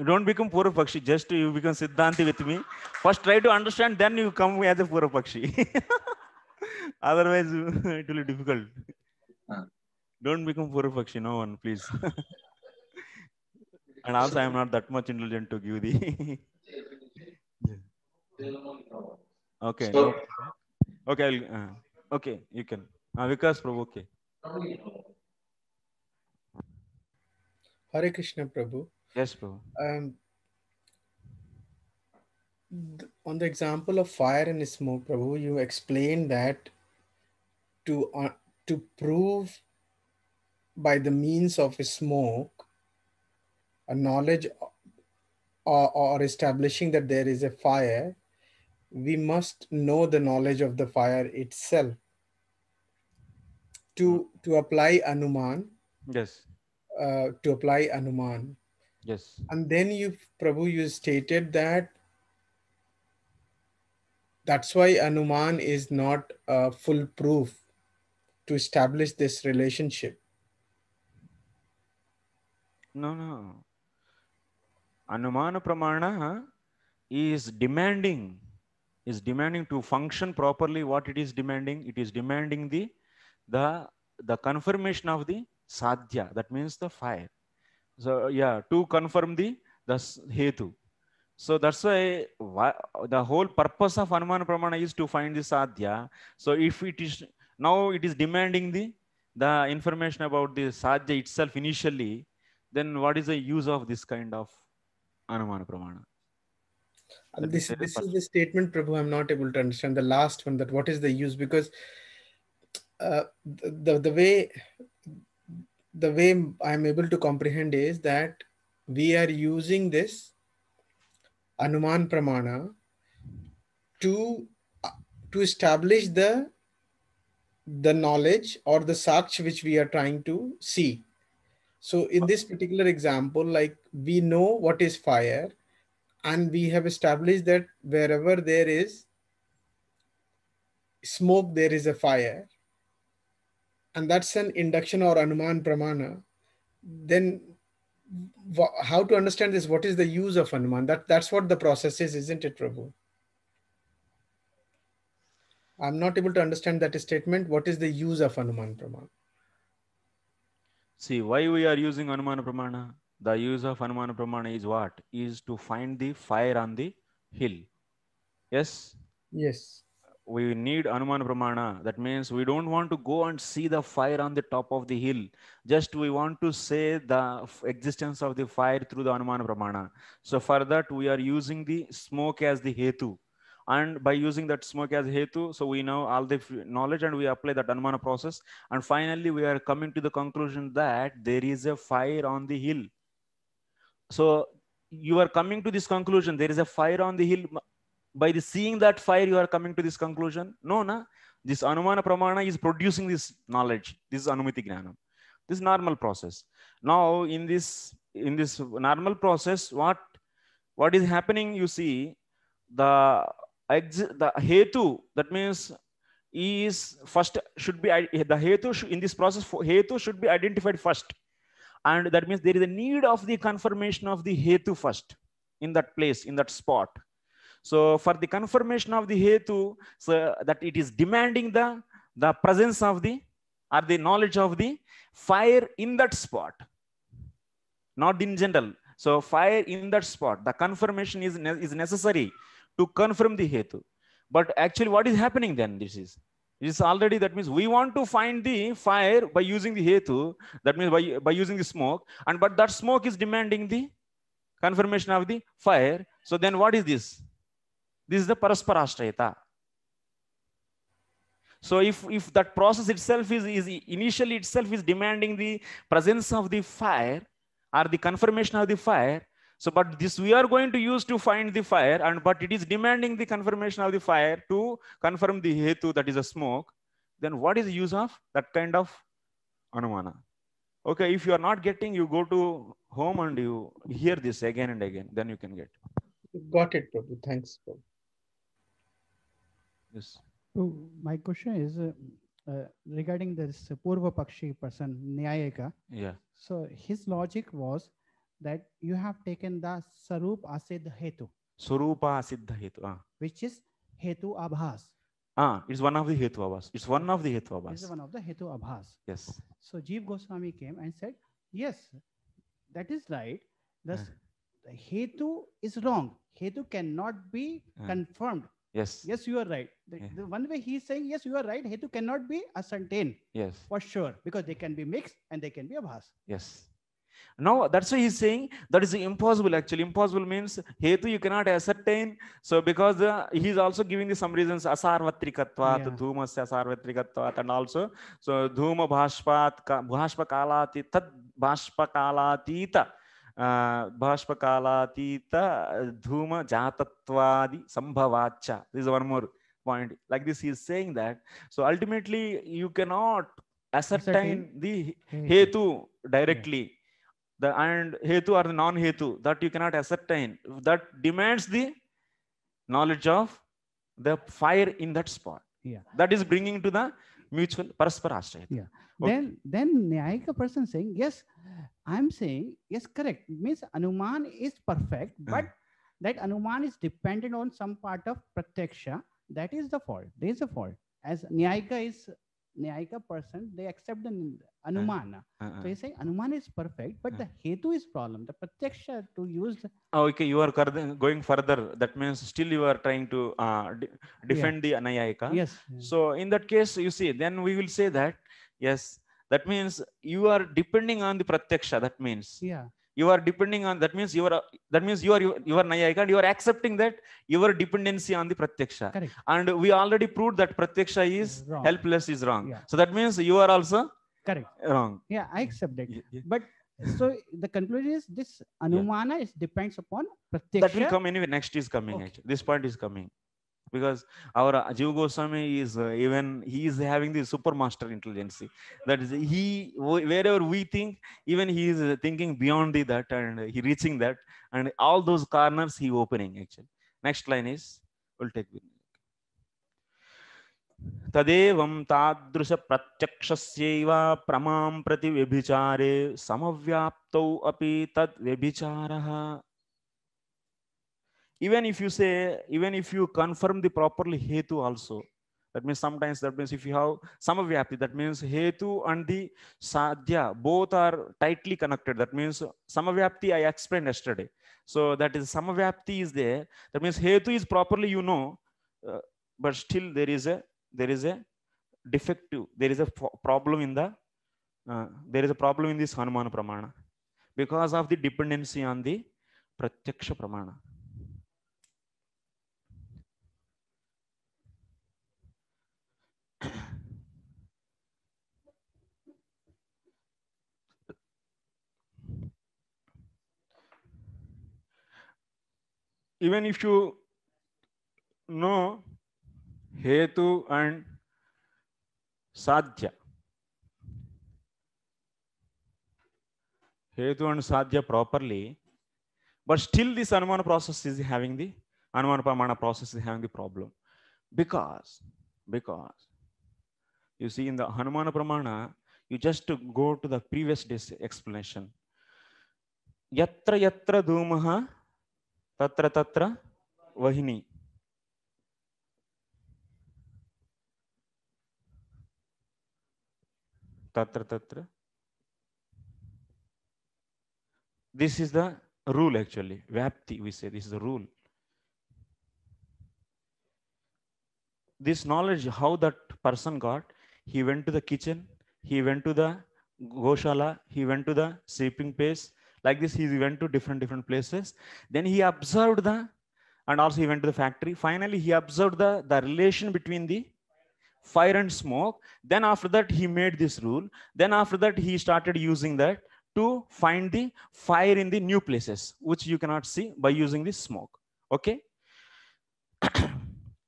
Don't become Pura just you become Siddhanti with me. First try to understand, then you come as a Pura <laughs> Otherwise, <laughs> it will be difficult. Ah. Don't become Pura no one, please. <laughs> and also, I am not that much intelligent to give the. okay. So, okay, I'll, uh, okay, you can. Uh, Vikas Prabhu, okay. Hare Krishna Prabhu. Yes, bro. Um, th- on the example of fire and smoke, Prabhu, you explained that to uh, to prove by the means of smoke a knowledge uh, or, or establishing that there is a fire, we must know the knowledge of the fire itself. To hmm. to apply anuman. Yes. Uh, to apply anuman Yes. And then you, Prabhu, you stated that that's why Anuman is not full proof to establish this relationship. No, no. Anumana Pramana is demanding, is demanding to function properly what it is demanding. It is demanding the, the, the confirmation of the sadhya, that means the fire. So yeah, to confirm the the hetu. So that's why the whole purpose of Anumana Pramana is to find the sadhya. So if it is now it is demanding the the information about the sadhya itself initially, then what is the use of this kind of Anumana Pramana? And this, this is the statement, Prabhu, I'm not able to understand the last one that what is the use because uh, the, the, the way the way I'm able to comprehend is that we are using this Anuman Pramana to, to establish the, the knowledge or the search which we are trying to see. So in this particular example, like we know what is fire and we have established that wherever there is smoke, there is a fire and that's an induction or anuman pramana, then how to understand this? What is the use of anuman? That that's what the process is, isn't it, Prabhu? I'm not able to understand that statement. What is the use of anuman pramana? See why we are using anumana pramana. The use of anumana pramana is what is to find the fire on the hill. Yes. Yes we need Anuman Pramana. That means we don't want to go and see the fire on the top of the hill. Just we want to say the existence of the fire through the Anuman Pramana. So for that, we are using the smoke as the hetu. And by using that smoke as hetu, so we know all the knowledge and we apply that Anumana process. And finally, we are coming to the conclusion that there is a fire on the hill. So you are coming to this conclusion there is a fire on the hill by the seeing that fire you are coming to this conclusion no na this anumana pramana is producing this knowledge this is anumiti gnanam this is normal process now in this in this normal process what what is happening you see the the hetu that means is first should be the hetu in this process hetu should be identified first and that means there is a need of the confirmation of the hetu first in that place in that spot so for the confirmation of the hetu, so that it is demanding the, the presence of the or the knowledge of the fire in that spot, not in general. So fire in that spot, the confirmation is, ne is necessary to confirm the hetu. But actually what is happening then? This is, this already, that means we want to find the fire by using the hetu, that means by, by using the smoke, and but that smoke is demanding the confirmation of the fire. So then what is this? This is the Parasparashrayata. So if, if that process itself is, is initially itself is demanding the presence of the fire or the confirmation of the fire, so but this we are going to use to find the fire and but it is demanding the confirmation of the fire to confirm the hetu that is a smoke, then what is the use of that kind of anumana? Okay, if you are not getting, you go to home and you hear this again and again, then you can get. Got it, Prabhu. Thanks, Prabhu. Yes. So my question is uh, regarding this Purva Pakshi person, Nyayaka. Yeah. So his logic was that you have taken the Sarup Asiddha Hetu. Sarupa Asiddha Hetu. Uh. Which is Hetu Abhas. Ah, it's one of the Hetu Abhas. It's one of the Hetu Abhas. It's one of the Hetu Abhas. Yes. So Jeev Goswami came and said, yes, that is right. The, uh. the Hetu is wrong. Hetu cannot be uh. confirmed Yes. Yes, you are right. The, yeah. the one way he is saying, yes, you are right. Hetu cannot be ascertained. Yes. For sure. Because they can be mixed and they can be abhas. Yes. Now that's why he is saying that is impossible. Actually, impossible means hetu you cannot ascertain. So because uh, he is also giving the, some reasons asarvatrikatva yeah. dhumasya asarvatrikatva and also so dhuma bhashpat, bhashpa kalati, tad bhashpa kalatita. Bhashpakalaatita Dhuma Jatatvadi Sambhavacha. This is one more point. Like this, he is saying that. So ultimately, you cannot ascertain the hetu directly. The and hetu or the non-hetu that you cannot ascertain. That demands the knowledge of the fire in that spot. Yeah. That is bringing to the mutual paraspara ashraya. Yeah. Okay. Then then nyayika person saying yes, I'm saying yes, correct means anuman is perfect, hmm. but uh -huh. that anuman is dependent on some part of pratyaksha. That is the fault. There is a fault as nyayika is Nyayika person, they accept the anumana. Uh-uh. So you say anumana is perfect, but uh the hetu is problem. The pratyaksha to use. The... Oh, okay, you are going further. That means still you are trying to uh, de- defend yeah. the anayayika. Yes. So in that case, you see, then we will say that yes, that means you are depending on the pratyaksha. That means yeah you are depending on that means you are that means you are you are nayayika and you are accepting that your dependency on the pratyaksha Correct. and we already proved that pratyaksha is wrong. helpless is wrong yeah. so that means you are also correct wrong yeah i accept that yeah. but so the conclusion is this anumana yeah. is depends upon pratyaksha that will come anyway next is coming okay. actually this point is coming because our Ajiv Goswami is uh, even he is having the supermaster intelligence that is he wherever we think even he is thinking beyond the that and he reaching that and all those corners he opening actually next line is we'll take with तदेवं तादृशप्रत्यक्षस्यैव प्रमां प्रति व्यभिचारे समव्याप्तौ अपि तद्व्यभिचारः even if you say, even if you confirm the properly hetu also, that means sometimes that means if you have samavyapi, that means hetu and the sadhya, both are tightly connected. That means samavyapi I explained yesterday. So that is samavyapi is there. That means hetu is properly you know, uh, but still there is a there is a defective, there is a problem in the uh, there is a problem in this Hanuman Pramana because of the dependency on the Pratyaksha Pramana. even if you know hetu and sadhya hetu and sadhya properly but still this anumana process is having the anumana pramana process is having the problem because because you see in the anumana pramana you just go to the previous day's explanation yatra yatra dhumaha तत्र तत्र वहिनी तत्र तत्र this is the rule actually व्याप्ति we say this is the rule this knowledge how that person got he went to the kitchen he went to the गोशाला he went to the sleeping place Like this, he went to different, different places. Then he observed the, and also he went to the factory. Finally, he observed the, the relation between the fire and smoke. Then after that, he made this rule. Then after that, he started using that to find the fire in the new places, which you cannot see by using the smoke. Okay. <clears throat>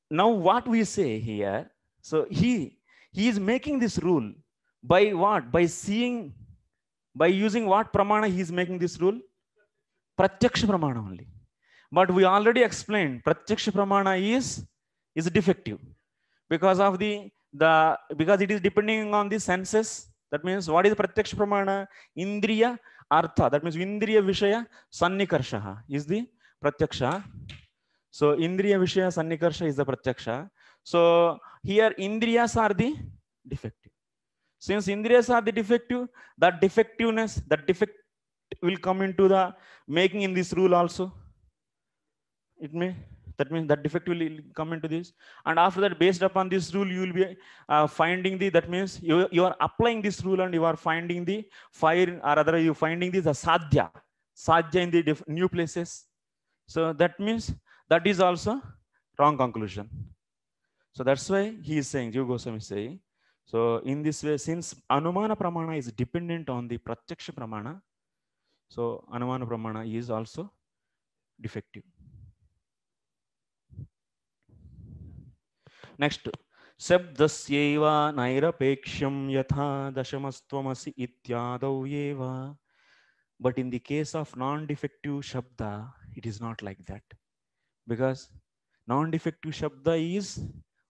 now what we say here, so he, he is making this rule by what? By seeing by using what pramana he is making this rule? Pratyaksha pramana only. But we already explained pratyaksha pramana is, is defective because of the, the because it is depending on the senses. That means what is pratyaksha pramana? Indriya artha. That means indriya vishaya sannikarshaha is the pratyaksha. So indriya vishaya sannikarsha is the pratyaksha. So here indriyas are the defective. Since Indriyas are the defective, that defectiveness, that defect will come into the making in this rule also. It may, that means that defect will come into this. And after that, based upon this rule, you will be uh, finding the, that means you, you are applying this rule and you are finding the fire, or rather you finding the, the sadhya, sadhya in the new places. So that means that is also wrong conclusion. So that's why he is saying, Jiva is saying, so in this way, since Anumana Pramana is dependent on the Pratyaksha Pramana, so Anumana Pramana is also defective. Next, Sabdasyeva Naira Peksham Yatha Dashamastvamasi Ityadav But in the case of non-defective Shabda, it is not like that. Because non-defective Shabda is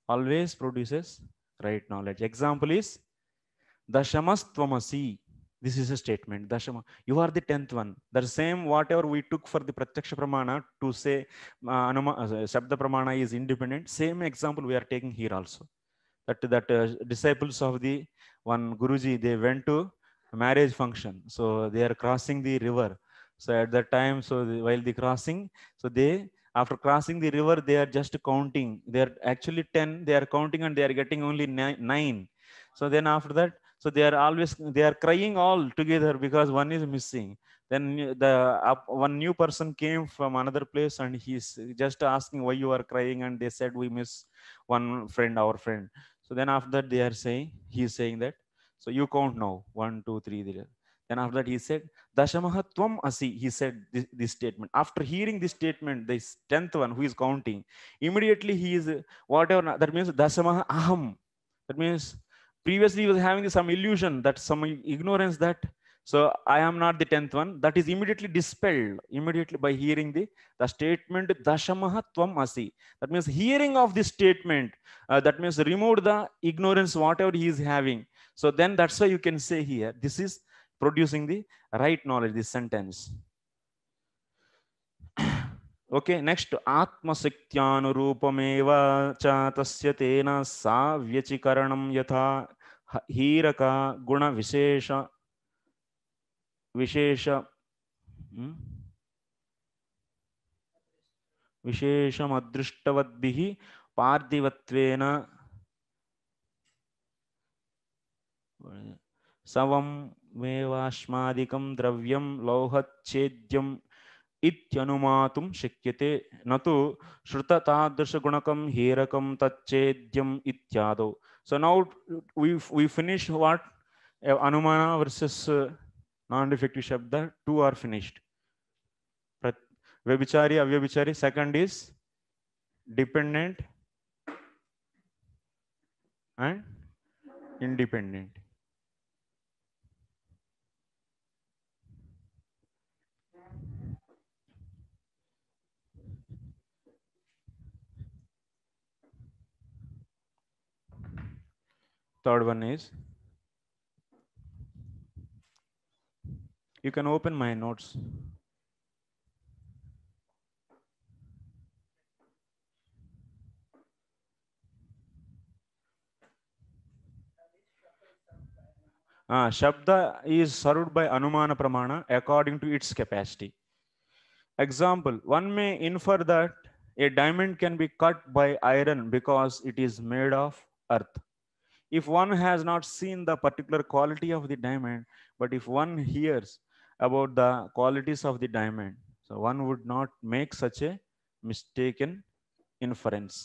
always produces right knowledge. Example is Dashamastwamasi. This is a statement. Dashama. You are the tenth one. The same whatever we took for the Pratyaksha Pramana to say uh, anama, uh, Shabda Pramana is independent. Same example we are taking here also. That, that uh, disciples of the one Guruji, they went to marriage function. So they are crossing the river. So at that time, so the, while the crossing, so they after crossing the river they are just counting they are actually 10 they are counting and they are getting only 9 so then after that so they are always they are crying all together because one is missing then the uh, one new person came from another place and he's just asking why you are crying and they said we miss one friend our friend so then after that they are saying he's saying that so you count now one two three, three. Then after that, he said, Dashamahatvam Asi. He said this, this, statement. After hearing this statement, this 10th one who is counting, immediately he is whatever that means Dashamah Aham. That means previously he was having some illusion that some ignorance that so I am not the 10th one. That is immediately dispelled immediately by hearing the, the statement Dashamaha Asi. That means hearing of this statement, uh, that means remove the ignorance, whatever he is having. So then that's why you can say here, this is producing the right knowledge, this sentence. Okay next ఆత్మశక్త్యానురూపమేవ చ తస్య తేన సా వ్యచీకరణం యథా హీరక గుణ విశేష విశేష విశేషమదృష్టవద్భి పార్థివత్వేన సవం मेवाश्मादिकं द्रव्यं लौहच्छेद्यम् इत्यनुमातुं शक्यते न तु श्रुततादृशगुणकं हेरकं तच्चेद्यम् इत्यादौ so now we we finish what uh, anumana versus uh, non defective shabda two are finished vyabhichari avyabhichari second is dependent and independent Third one is you can open my notes. Uh, Shabda is served by Anumana Pramana according to its capacity. Example, one may infer that a diamond can be cut by iron because it is made of earth if one has not seen the particular quality of the diamond, but if one hears about the qualities of the diamond, so one would not make such a mistaken inference.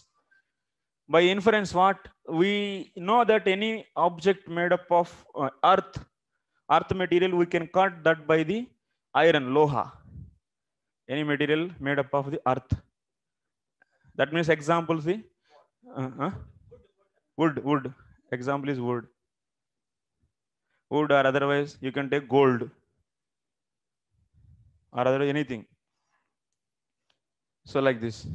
By inference, what we know that any object made up of uh, earth, earth material, we can cut that by the iron, loha. Any material made up of the earth. That means example, see, uh -huh. wood, wood. Example is wood. Wood or otherwise you can take gold or other anything. So like this.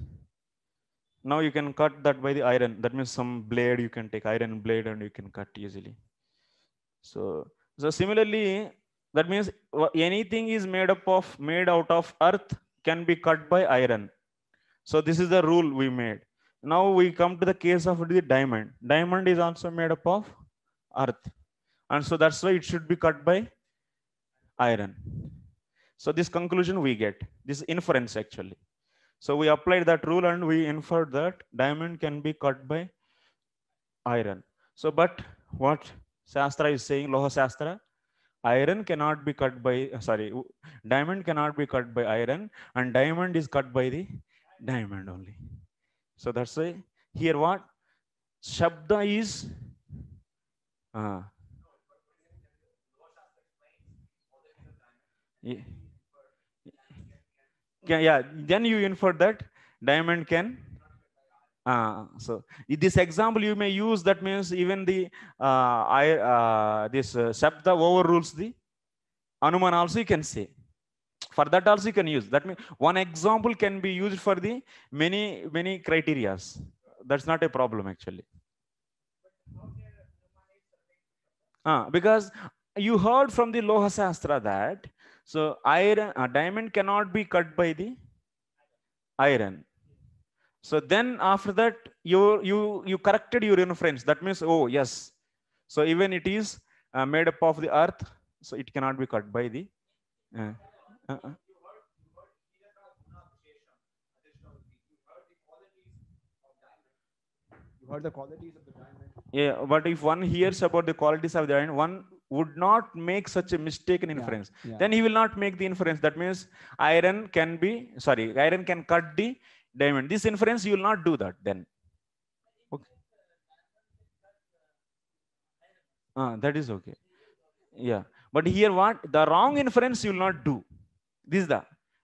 Now you can cut that by the iron. That means some blade you can take iron blade and you can cut easily. So, so similarly, that means anything is made up of made out of earth can be cut by iron. So this is the rule we made. Now we come to the case of the diamond. Diamond is also made up of earth. And so that's why it should be cut by iron. So this conclusion we get, this inference actually. So we applied that rule and we inferred that diamond can be cut by iron. So, but what Shastra is saying, Loha Shastra, iron cannot be cut by, sorry, diamond cannot be cut by iron and diamond is cut by the diamond only. So that's why here what? Shabda is. Uh, yeah, yeah, then you infer that diamond can. Uh, so this example you may use that means even the uh, I, uh, this uh, Shabda overrules the Anuman also you can say for that also you can use that means one example can be used for the many many criterias that's not a problem actually Ah, because you heard from the loha Sastra that so iron uh, diamond cannot be cut by the iron so then after that you you you corrected your inference that means oh yes so even it is uh, made up of the earth so it cannot be cut by the uh, uh-uh. the qualities of the diamond. Yeah, but if one hears about the qualities of the diamond, one would not make such a mistaken inference. Yeah, yeah. Then he will not make the inference. That means iron can be sorry, iron can cut the diamond. This inference you will not do that then. Okay. Ah, that is okay. Yeah. But here what? The wrong inference you will not do. This is the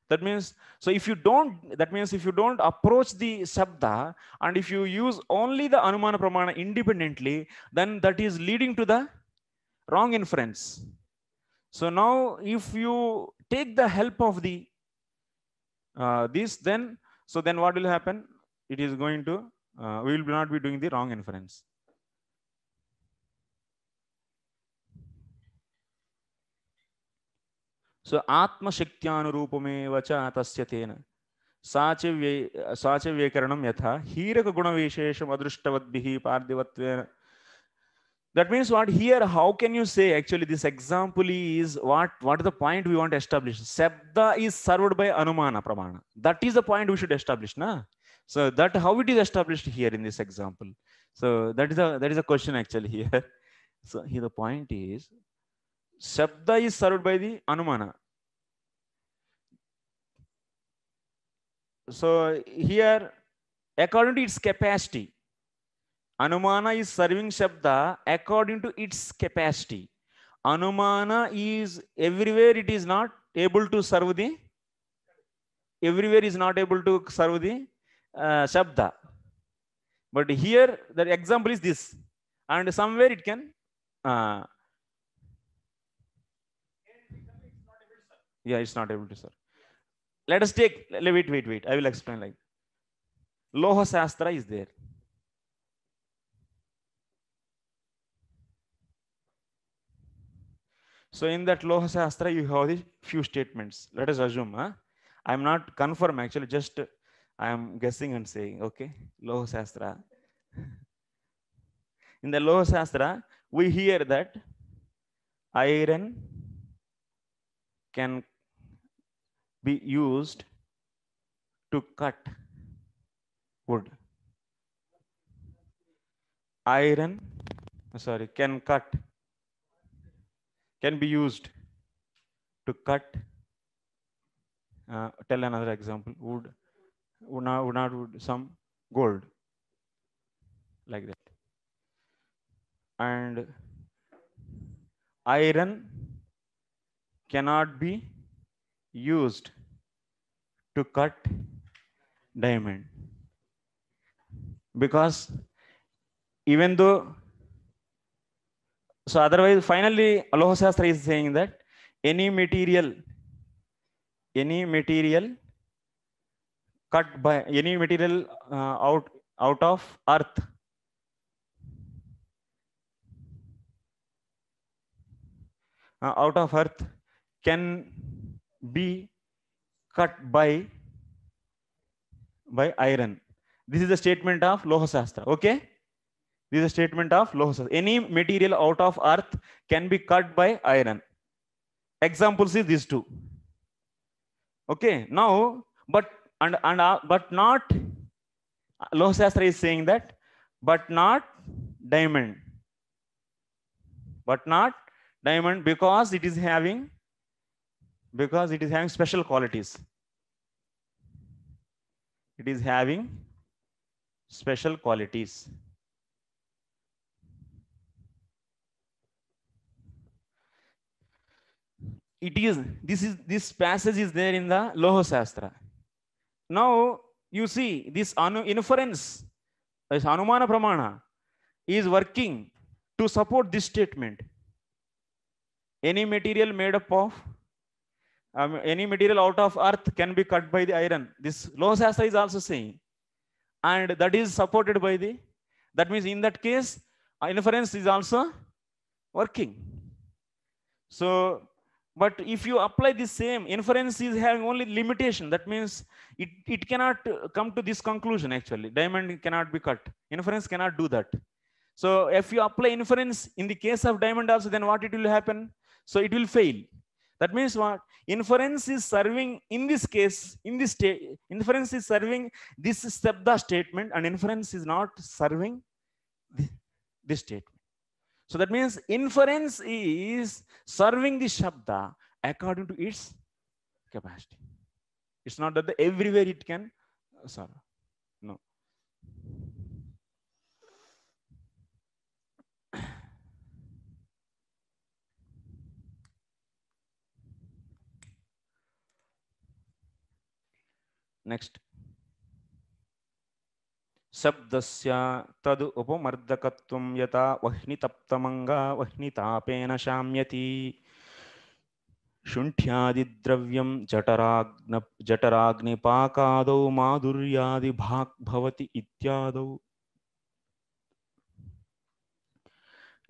that means so if you don't that means if you don't approach the sabda and if you use only the anumana pramana independently then that is leading to the wrong inference so now if you take the help of the uh, this then so then what will happen it is going to uh, we will not be doing the wrong inference सो आत्मशक्त्यानुरूपमेव च तस्य तेन साच व्यय साच सा च व्यकरणं यथा हीरकगुणविशेषम् अदृष्टवद्भिः पार्थिवत्वेन that means what here how can you say actually this example is what what is the point we want to establish sabda is served by anumana pramana that is the point we should establish na so that how it is established here in this example so that is a that is a question actually here so here the point is Shabda is served by the Anumana. So here, according to its capacity, Anumana is serving Shabda according to its capacity. Anumana is everywhere it is not able to serve the, everywhere is not able to serve the uh, Shabda. But here the example is this and somewhere it can uh, Yeah, it's not able to serve. Let us take, wait, wait, wait. I will explain like Loha Sastra is there. So in that Loha Sastra, you have the few statements. Let us assume. Huh? I'm not confirm actually, just I am guessing and saying, okay, Loha Sastra. <laughs> in the Loha Sastra, we hear that iron can be used to cut wood. Iron, sorry, can cut, can be used to cut. Uh, tell another example, wood, would not, wood, some gold, like that. And iron cannot be used to cut diamond because even though so otherwise finally aloha shastra is saying that any material any material cut by any material uh, out out of earth uh, out of earth can be cut by by iron. This is a statement of Lohasastra. Okay. This is a statement of Lohasastra. Any material out of earth can be cut by iron. Examples is these two. Okay. Now, but and and uh, but not Lohasastra is saying that, but not diamond. But not diamond because it is having because it is having special qualities. It is having special qualities. It is, this is, this passage is there in the Loha Sastra. Now you see this inference, this Anumana Pramana is working to support this statement. Any material made up of um, any material out of earth can be cut by the iron. This law is also saying. And that is supported by the, that means in that case, uh, inference is also working. So, but if you apply the same, inference is having only limitation. That means it, it cannot come to this conclusion actually. Diamond cannot be cut. Inference cannot do that. So if you apply inference in the case of diamond also, then what it will happen? So it will fail. That means what? Inference is serving, in this case, in this state, inference is serving this Stabda statement and inference is not serving this, this statement. So that means inference is serving the Shabda according to its capacity. It's not that the, everywhere it can uh, serve. Next శబ్దస్య తదు ఉపమర్దకత్వం యత వహ్ని తప్తమంగా వహ్ని తాపేన శామ్యతి శుంఠ్యాది ద్రవ్యం జఠరాగ్న జఠరాగ్నిపాకాదౌ మాధుర్యాది భాక్ భవతి ఇత్యాదౌ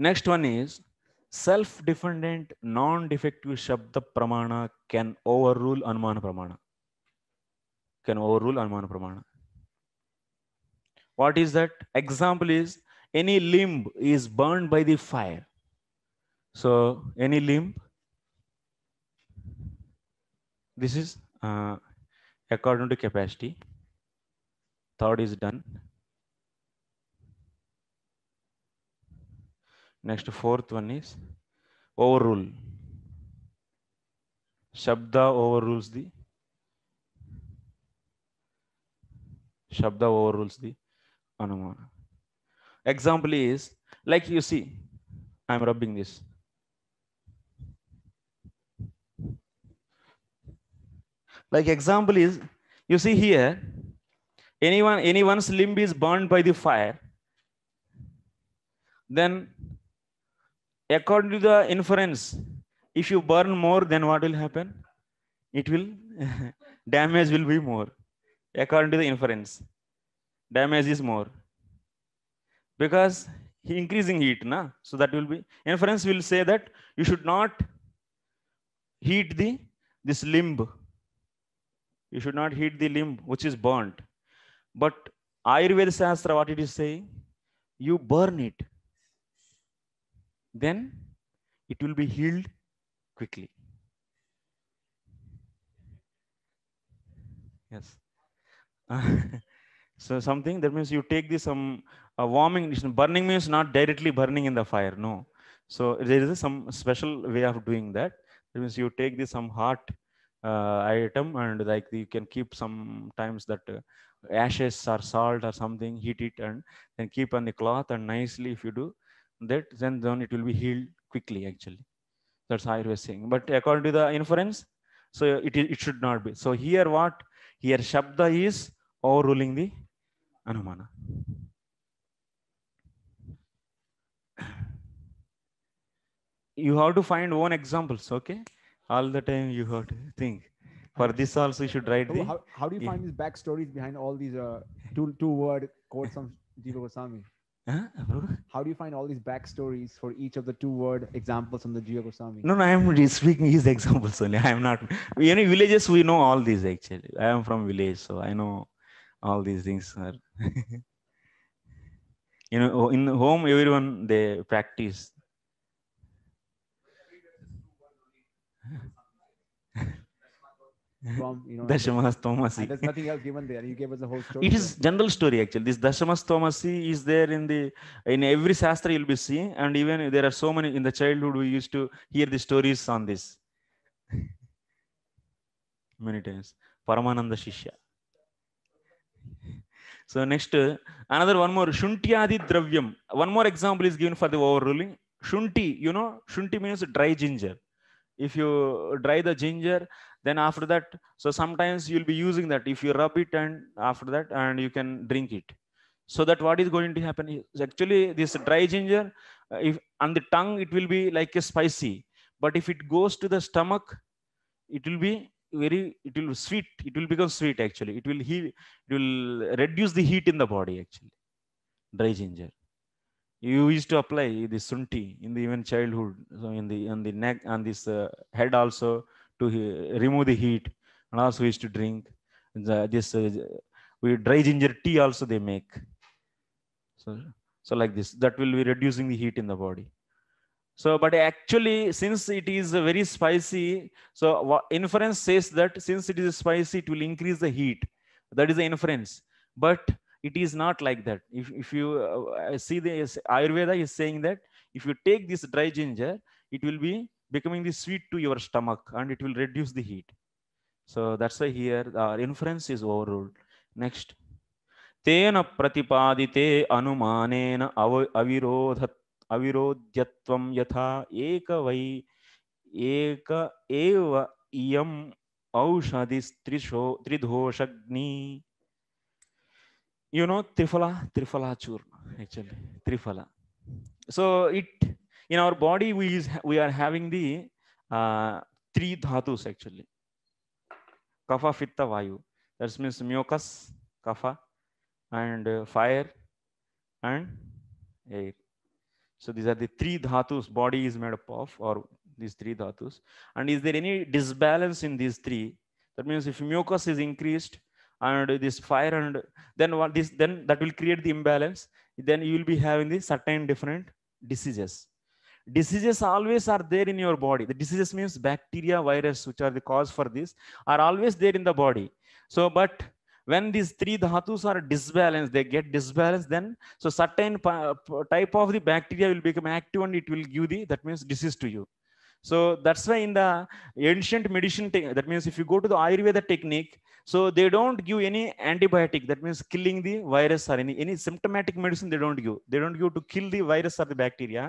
next one is self defendant non defective శబ్ద ప్రమాణ కెన్ ఓవర్ రూల్ అనుమాన ప్రమాణ can overrule Anumana Pramana. What is that? Example is any limb is burned by the fire. So any limb, this is uh, according to capacity. Third is done. Next fourth one is overrule. Shabda overrules the Shabda overrules the Anumana. Example is like you see, I'm rubbing this. Like example is, you see here, anyone anyone's limb is burned by the fire, then according to the inference, if you burn more, then what will happen? It will <laughs> damage will be more according to the inference, damage is more. Because increasing heat, na? so that will be, inference will say that you should not heat the this limb. You should not heat the limb which is burnt. But Ayurveda Shastra, what it is saying, you burn it. Then it will be healed quickly. Yes. <laughs> so something that means you take this some um, warming Burning means not directly burning in the fire. No. So there is some special way of doing that. That means you take this some hot uh, item and like you can keep sometimes that uh, ashes or salt or something, heat it and then keep on the cloth and nicely if you do that, then, then it will be healed quickly actually. That's how I was saying. But according to the inference, so it, it should not be. So here what? Here Shabda is overruling the Anumana. You have to find one examples, okay? All the time you have to think. For this also you should write oh, the... How, how do you find these backstories behind all these uh, two, two word quotes from Jiva Goswami? How do you find all these backstories for each of the two word examples from the Jiva Goswami? No, no, I am speaking his <laughs> examples only. I am not. You know, villages, we know all these actually. I am from village, so I know all these things are <laughs> you know oh, in home everyone they practice <laughs> from you know <laughs> There's nothing else given there. You gave us the whole story. It is general story actually. This Dashamas is there in the in every sastra you'll be seeing, and even there are so many in the childhood we used to hear the stories on this many times. Paramananda Shishya. So next, another one more, shuntiadi dravyam. One more example is given for the overruling. Shunti, you know, shunti means dry ginger. If you dry the ginger, then after that, so sometimes you'll be using that. If you rub it and after that, and you can drink it. So that what is going to happen is actually this dry ginger, uh, if on the tongue, it will be like a spicy. But if it goes to the stomach, it will be very, it will sweet, it will become sweet actually. It will heat, it will reduce the heat in the body actually, dry ginger. You used to apply the sunti in the even childhood, so in the, on the neck and this uh, head also to remove the heat. And also used to drink the, uh, this, uh, we dry ginger tea also they make. So, so like this, that will be reducing the heat in the body. So, but actually, since it is very spicy, so inference says that since it is spicy, it will increase the heat. That is the inference. But it is not like that. If, if you uh, see the Ayurveda is saying that if you take this dry ginger, it will be becoming the sweet to your stomach and it will reduce the heat. So that's why here our inference is overruled. Next. तेन प्रतिपादिते अनुमानेन अव अविरोध्यत्वं यथा एक वै एक एव इयम् औषधिस्त्रिशो त्रिदोषग्नि you know triphala triphala churna actually triphala so it in our body we is we are having the three धातुस actually kapha pitta vayu that's means mucus kapha and fire and air So these are the three dhatus body is made up of, or these three dhatus. And is there any disbalance in these three? That means if mucus is increased and this fire and then what this then that will create the imbalance. Then you will be having the certain different diseases. Diseases always are there in your body. The diseases means bacteria, virus, which are the cause for this, are always there in the body. So, but when these three dhatus are disbalanced they get disbalanced then so certain type of the bacteria will become active and it will give the that means disease to you so that's why in the ancient medicine that means if you go to the ayurveda technique so they don't give any antibiotic that means killing the virus or any any symptomatic medicine they don't give they don't give to kill the virus or the bacteria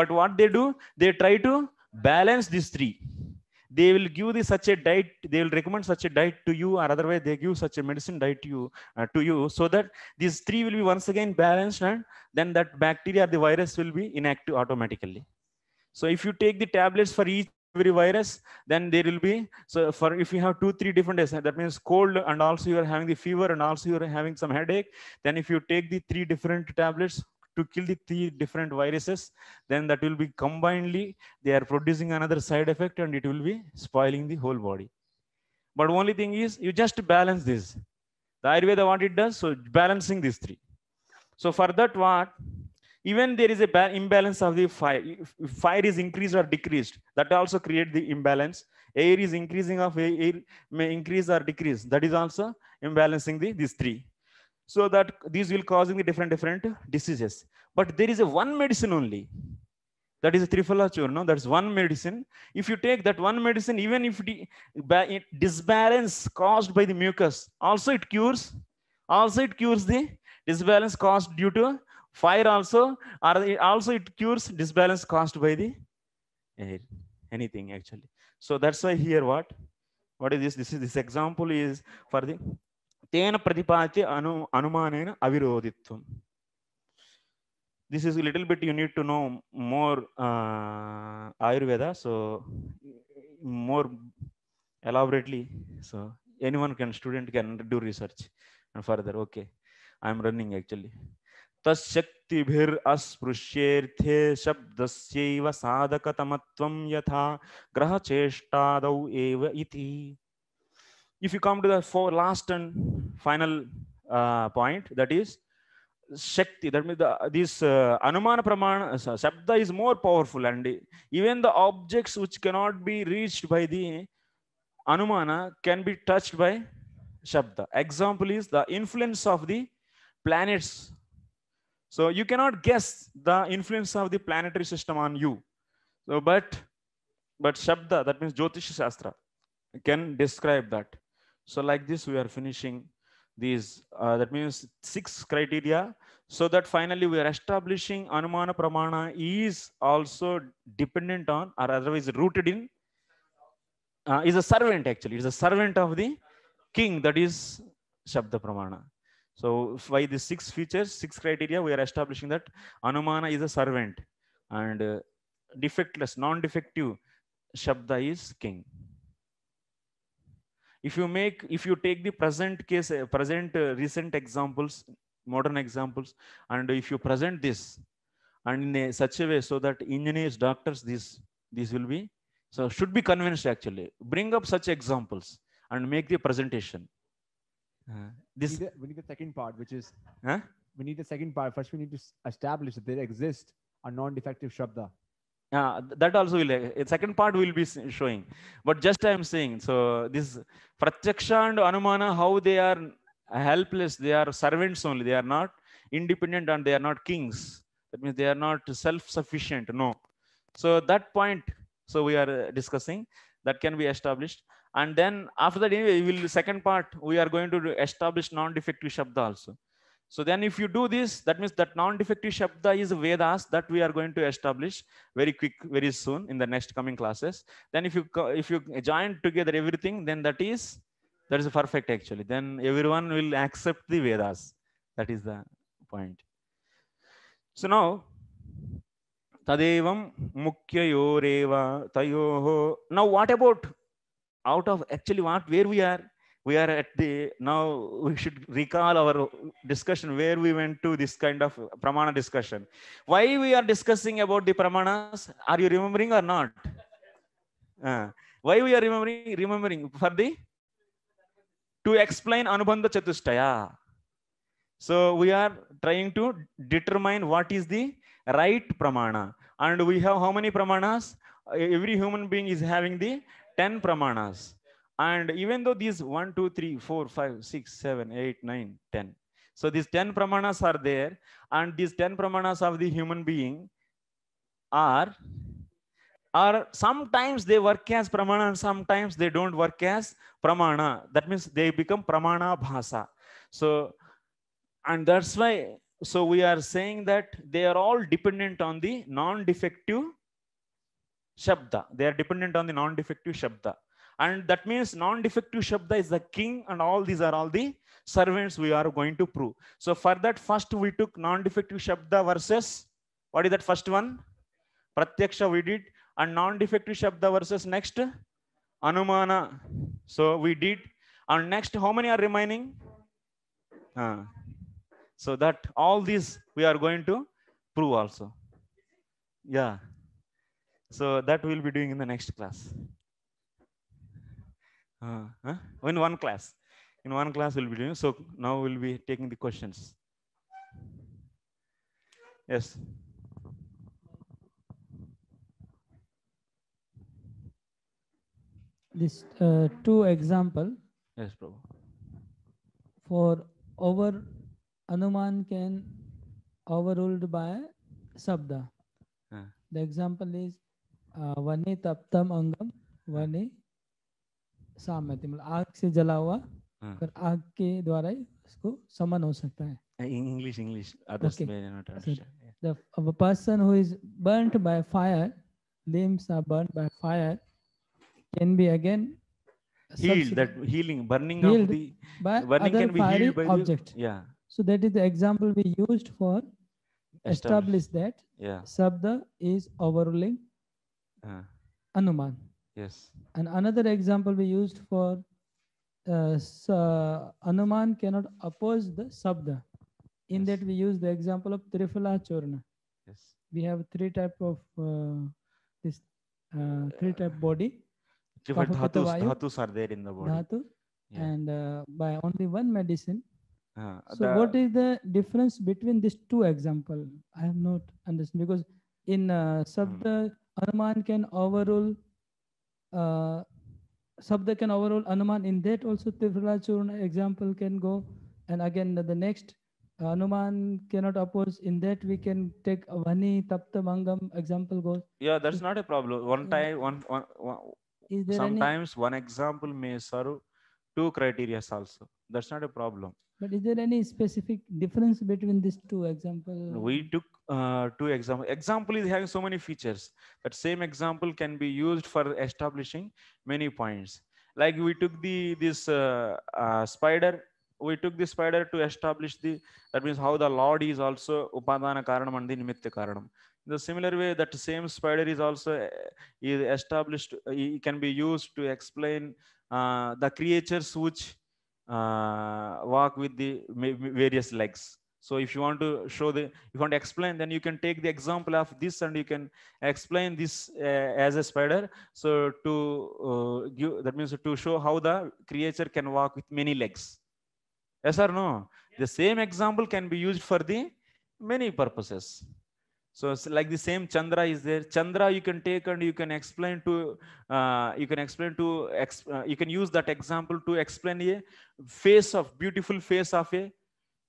but what they do they try to balance these three they will give the such a diet they will recommend such a diet to you or otherwise they give such a medicine diet to you uh, to you so that these three will be once again balanced and then that bacteria or the virus will be inactive automatically so if you take the tablets for each every virus then there will be so for if you have two three different days that means cold and also you are having the fever and also you are having some headache then if you take the three different tablets to kill the three different viruses, then that will be combinedly, they are producing another side effect and it will be spoiling the whole body. But only thing is you just balance this. The Ayurveda what it does, so balancing these three. So for that what, even there is a imbalance of the fire. If fire is increased or decreased, that also create the imbalance. Air is increasing of air, air may increase or decrease. That is also imbalancing the, these three. So that these will causing the different, different diseases. But there is a one medicine only. That is a trifala churna. That's one medicine. If you take that one medicine, even if the disbalance caused by the mucus, also it cures. Also it cures the disbalance caused due to fire also, or also it cures disbalance caused by the air. Anything actually. So that's why here what? What is this? This is this example is for the తేన ప్రతిపాతి అను అనుమానైన అవిరోధిత్వం this is little bit you need to know more Ayurveda so more elaborately so any one can student can do research and further okay I'm running actually తశక్తిభిర్ అస్పృశ్యేర్థే శబ్దస్యవ సాధకతమత్వం యథా గ్రహచేష్టాదౌ ఏవ ఇది if you come to the four, last and final uh, point, that is Shakti, that means the, this uh, Anumana Pramana, uh, Sabda is more powerful and even the objects which cannot be reached by the Anumana can be touched by Shabda. Example is the influence of the planets. So you cannot guess the influence of the planetary system on you. So, but, but Shabda, that means Jyotish Shastra, can describe that. So like this, we are finishing these, uh, that means six criteria. So that finally we are establishing Anumana Pramana is also dependent on or otherwise rooted in, uh, is a servant actually, is a servant of the king that is Shabda Pramana. So by the six features, six criteria, we are establishing that Anumana is a servant and uh, defectless, non-defective Shabda is king if you make if you take the present case uh, present uh, recent examples modern examples and if you present this and in a, such a way so that engineers doctors this, this will be so should be convinced actually bring up such examples and make the presentation uh, this we need, the, we need, the, second part which is huh? we need the second part first we need to establish that there exists a non-defective shabda uh, that also will uh, second part will be showing but just i am saying so this pratyaksha and anumana how they are helpless they are servants only they are not independent and they are not kings that means they are not self sufficient no so that point so we are discussing that can be established and then after that anyway we will second part we are going to establish non defective shabda also so then if you do this, that means that non-defective Shabda is Vedas that we are going to establish very quick, very soon in the next coming classes. Then if you if you join together everything, then that is that is perfect actually. Then everyone will accept the Vedas. That is the point. So now Tadevam tayo Tayoho. Now what about out of actually what where we are? we are at the now we should recall our discussion where we went to this kind of pramana discussion why we are discussing about the pramanas are you remembering or not uh, why we are remembering remembering for the to explain anubandha chatushtaya so we are trying to determine what is the right pramana and we have how many pramanas every human being is having the 10 pramanas and even though these 1, 2, 3, 4, 5, 6, 7, 8, 9, 10. So these 10 pramanas are there. And these 10 pramanas of the human being are, are sometimes they work as pramana and sometimes they don't work as pramana. That means they become pramana bhasa. So, and that's why, so we are saying that they are all dependent on the non-defective shabda. They are dependent on the non-defective shabda. And that means non-defective Shabda is the king and all these are all the servants we are going to prove. So for that first we took non-defective Shabda versus, what is that first one? Pratyaksha we did and non-defective Shabda versus next Anumana. So we did and next how many are remaining? Uh, so that all these we are going to prove also. Yeah. So that we'll be doing in the next class. Uh, huh? Oh, in one class. In one class we'll be doing. So now we'll be taking the questions. Yes. This uh, two example. Yes, Prabhu. For over Anuman can overruled by Sabda. Uh. The example is uh, Vani Taptam Angam, Vani सामर्थ्य मतलब आग से जला हुआ हाँ. पर आग के द्वारा ही उसको समन हो सकता है इंग्लिश इंग्लिश अदर्स में not understand the person who is burned by fire limbs are burned by fire can be again healed that healing burning healed of the by burning other can be healed by object the, yeah so that is the example we used for establish, establish that yeah shabda is overruling uh. anuman Yes. And another example we used for uh, uh Anuman cannot oppose the Sabda. In yes. that we use the example of Trifala Churna. Yes. We have three type of uh, this uh, three type body. Different dhatus, dhatus are there in the body. Dhatu, yeah. And uh, by only one medicine. Uh, so the, what is the difference between these two example? I have not understood because in uh, Sabda, hmm. Anuman can overrule uh, Sabda can and overall Anuman in that also Tifrala Churna example can go. And again, the next Anuman cannot oppose. In that we can take Vani Tapta Mangam example goes. Yeah, that's not a problem. One time, one, one, one sometimes any... one example may serve two criteria also. That's not a problem. But is there any specific difference between these two examples? We took uh, two example. Example is having so many features. That same example can be used for establishing many points. Like we took the this uh, uh, spider, we took the spider to establish the, that means how the Lord is also Upadana Karanam and the Karanam. In the similar way, that same spider is also uh, is established, it uh, can be used to explain the creatures which walk with the various legs so if you want to show the, if you want to explain, then you can take the example of this and you can explain this uh, as a spider. So to uh, give, that means to show how the creature can walk with many legs. Yes or no? The same example can be used for the many purposes. So it's like the same Chandra is there. Chandra you can take and you can explain to, uh, you can explain to, exp uh, you can use that example to explain a face of beautiful face of a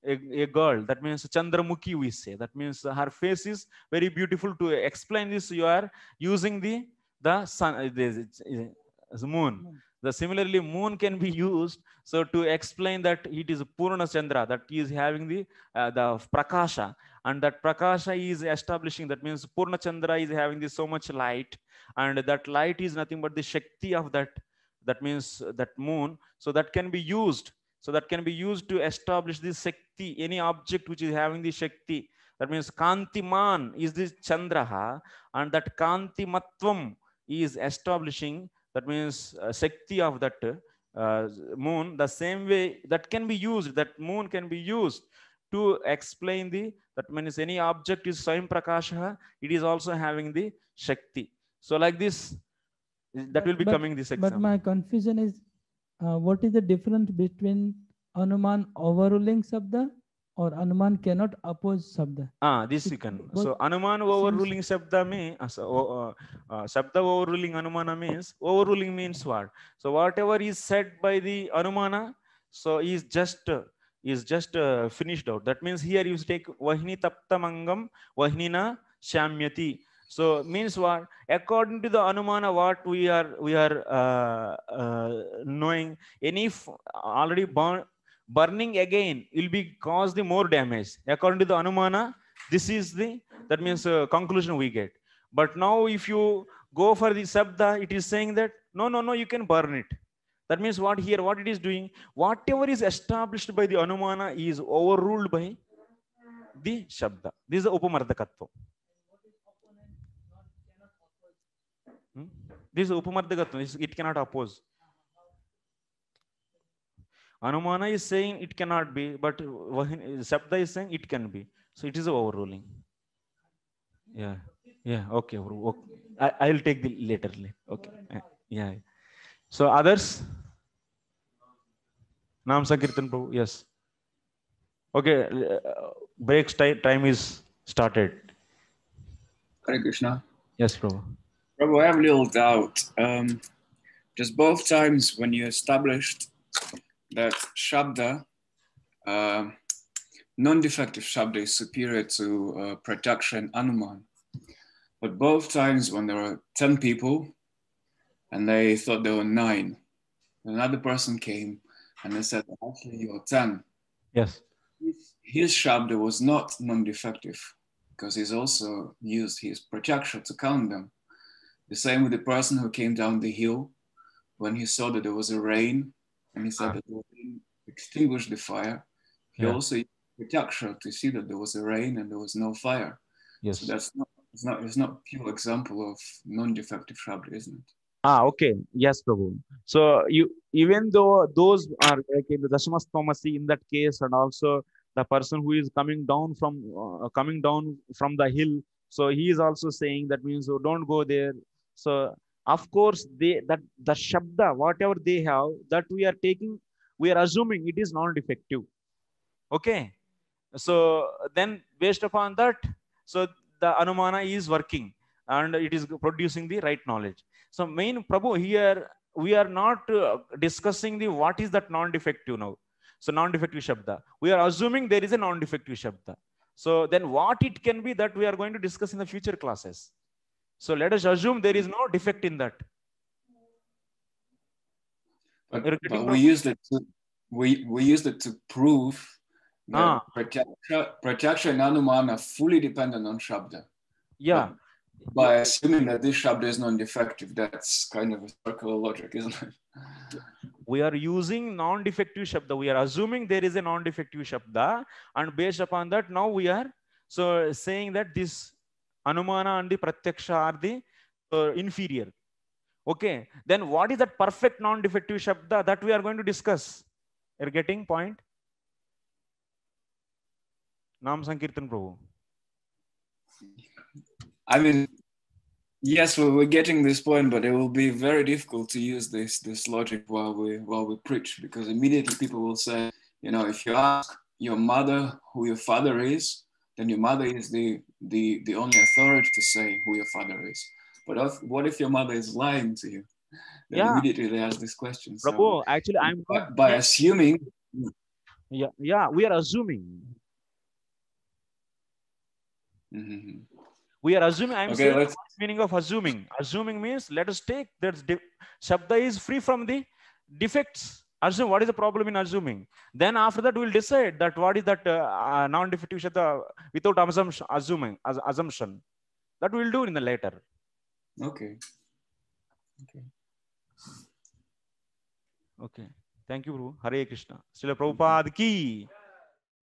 a, a girl that means chandramukhi we say that means her face is very beautiful to explain this you are using the the sun uh, the, uh, the moon the similarly moon can be used so to explain that it is purna chandra that he is having the uh, the prakasha and that prakasha is establishing that means purna chandra is having this so much light and that light is nothing but the shakti of that that means that moon so that can be used so that can be used to establish this shakti Shakti, any object which is having the Shakti, that means Kantiman is this Chandraha, and that Kanti Matvam is establishing, that means uh, Shakti of that uh, moon, the same way that can be used, that moon can be used to explain the, that means any object is same Prakashaha, it is also having the Shakti. So like this, that but, will be but, coming this example. But my confusion is, uh, what is the difference between Anuman overruling Sabda और अनुमान cannot oppose शब्द हाँ this you can so अनुमान overruling शब्द में शब्द overruling अनुमाना means overruling means what so whatever is said by the अनुमाना so is just is just uh, finished out that means here you take vahini taptamangam vahinina shamyati so means what according to the anumana what we are we are uh, uh, knowing any already bound burning again will be cause the more damage. According to the Anumana, this is the, that means uh, conclusion we get. But now if you go for the Sabda, it is saying that, no, no, no, you can burn it. That means what here, what it is doing, whatever is established by the Anumana is overruled by the Shabda. This is the Upamardakatva. Hmm? This is Upamardakatva, it cannot oppose. Anumana is saying it cannot be, but Sabda is saying it can be. So it is overruling. Yeah. Yeah. Okay. okay. I, will take the later. Okay. Yeah. So others? Nam Sankirtan Prabhu. Yes. Okay. Uh, Breaks time is started. Hare Krishna. Yes, Prabhu. Prabhu, I have a little doubt. Um, just both times when you established that Shabda, uh, non-defective Shabda is superior to uh, production Anuman. But both times when there were 10 people and they thought there were nine, another person came and they said, actually you're 10. Yes. His, his Shabda was not non-defective because he's also used his projection to count them. The same with the person who came down the hill when he saw that there was a rain and he said that the extinguished the fire. He yeah. also used protection to see that there was a rain and there was no fire. Yes. So that's not it's not it's not pure example of non-defective shrubbery, isn't it? Ah, okay. Yes, Prabhu. So you even though those are like in the Dashamasthamasi in that case, and also the person who is coming down from uh, coming down from the hill, so he is also saying that means so oh, don't go there. So of course they that the shabda whatever they have that we are taking we are assuming it is non defective okay so then based upon that so the anumana is working and it is producing the right knowledge so main prabhu here we are not uh, discussing the what is that non defective now so non defective shabda we are assuming there is a non defective shabda so then what it can be that we are going to discuss in the future classes so let us assume there is no defect in that. But, but we used it to, we, we used it to prove that ah. pratyaksha, pratyaksha and anumana fully dependent on shabda. Yeah. But by assuming that this shabda is non-defective, that's kind of a circular logic, isn't it? We are using non-defective shabda. We are assuming there is a non-defective shabda, and based upon that, now we are so saying that this Anumana and the Pratyaksha are the uh, inferior. Okay, then what is that perfect non-defective Shabda that we are going to discuss? You're getting point? Nam Sankirtan Prabhu. I mean, yes, well, we're getting this point, but it will be very difficult to use this this logic while we while we preach because immediately people will say, you know, if you ask your mother who your father is, then your mother is the, the, the only authority to say who your father is. But if, what if your mother is lying to you? Then yeah. immediately they ask this question. So Prabhu, actually, I'm by, by assuming. Yeah, yeah, we are assuming. Mm -hmm. We are assuming. I'm okay, saying meaning of assuming. Assuming means let us take that shabda is free from the defects assume what is the problem in assuming then after that we'll decide that what is that uh, uh non-defective shata uh, without assumption assuming as, assumption that we'll do in the later okay okay okay thank you Guru hare krishna srila prabhupada ki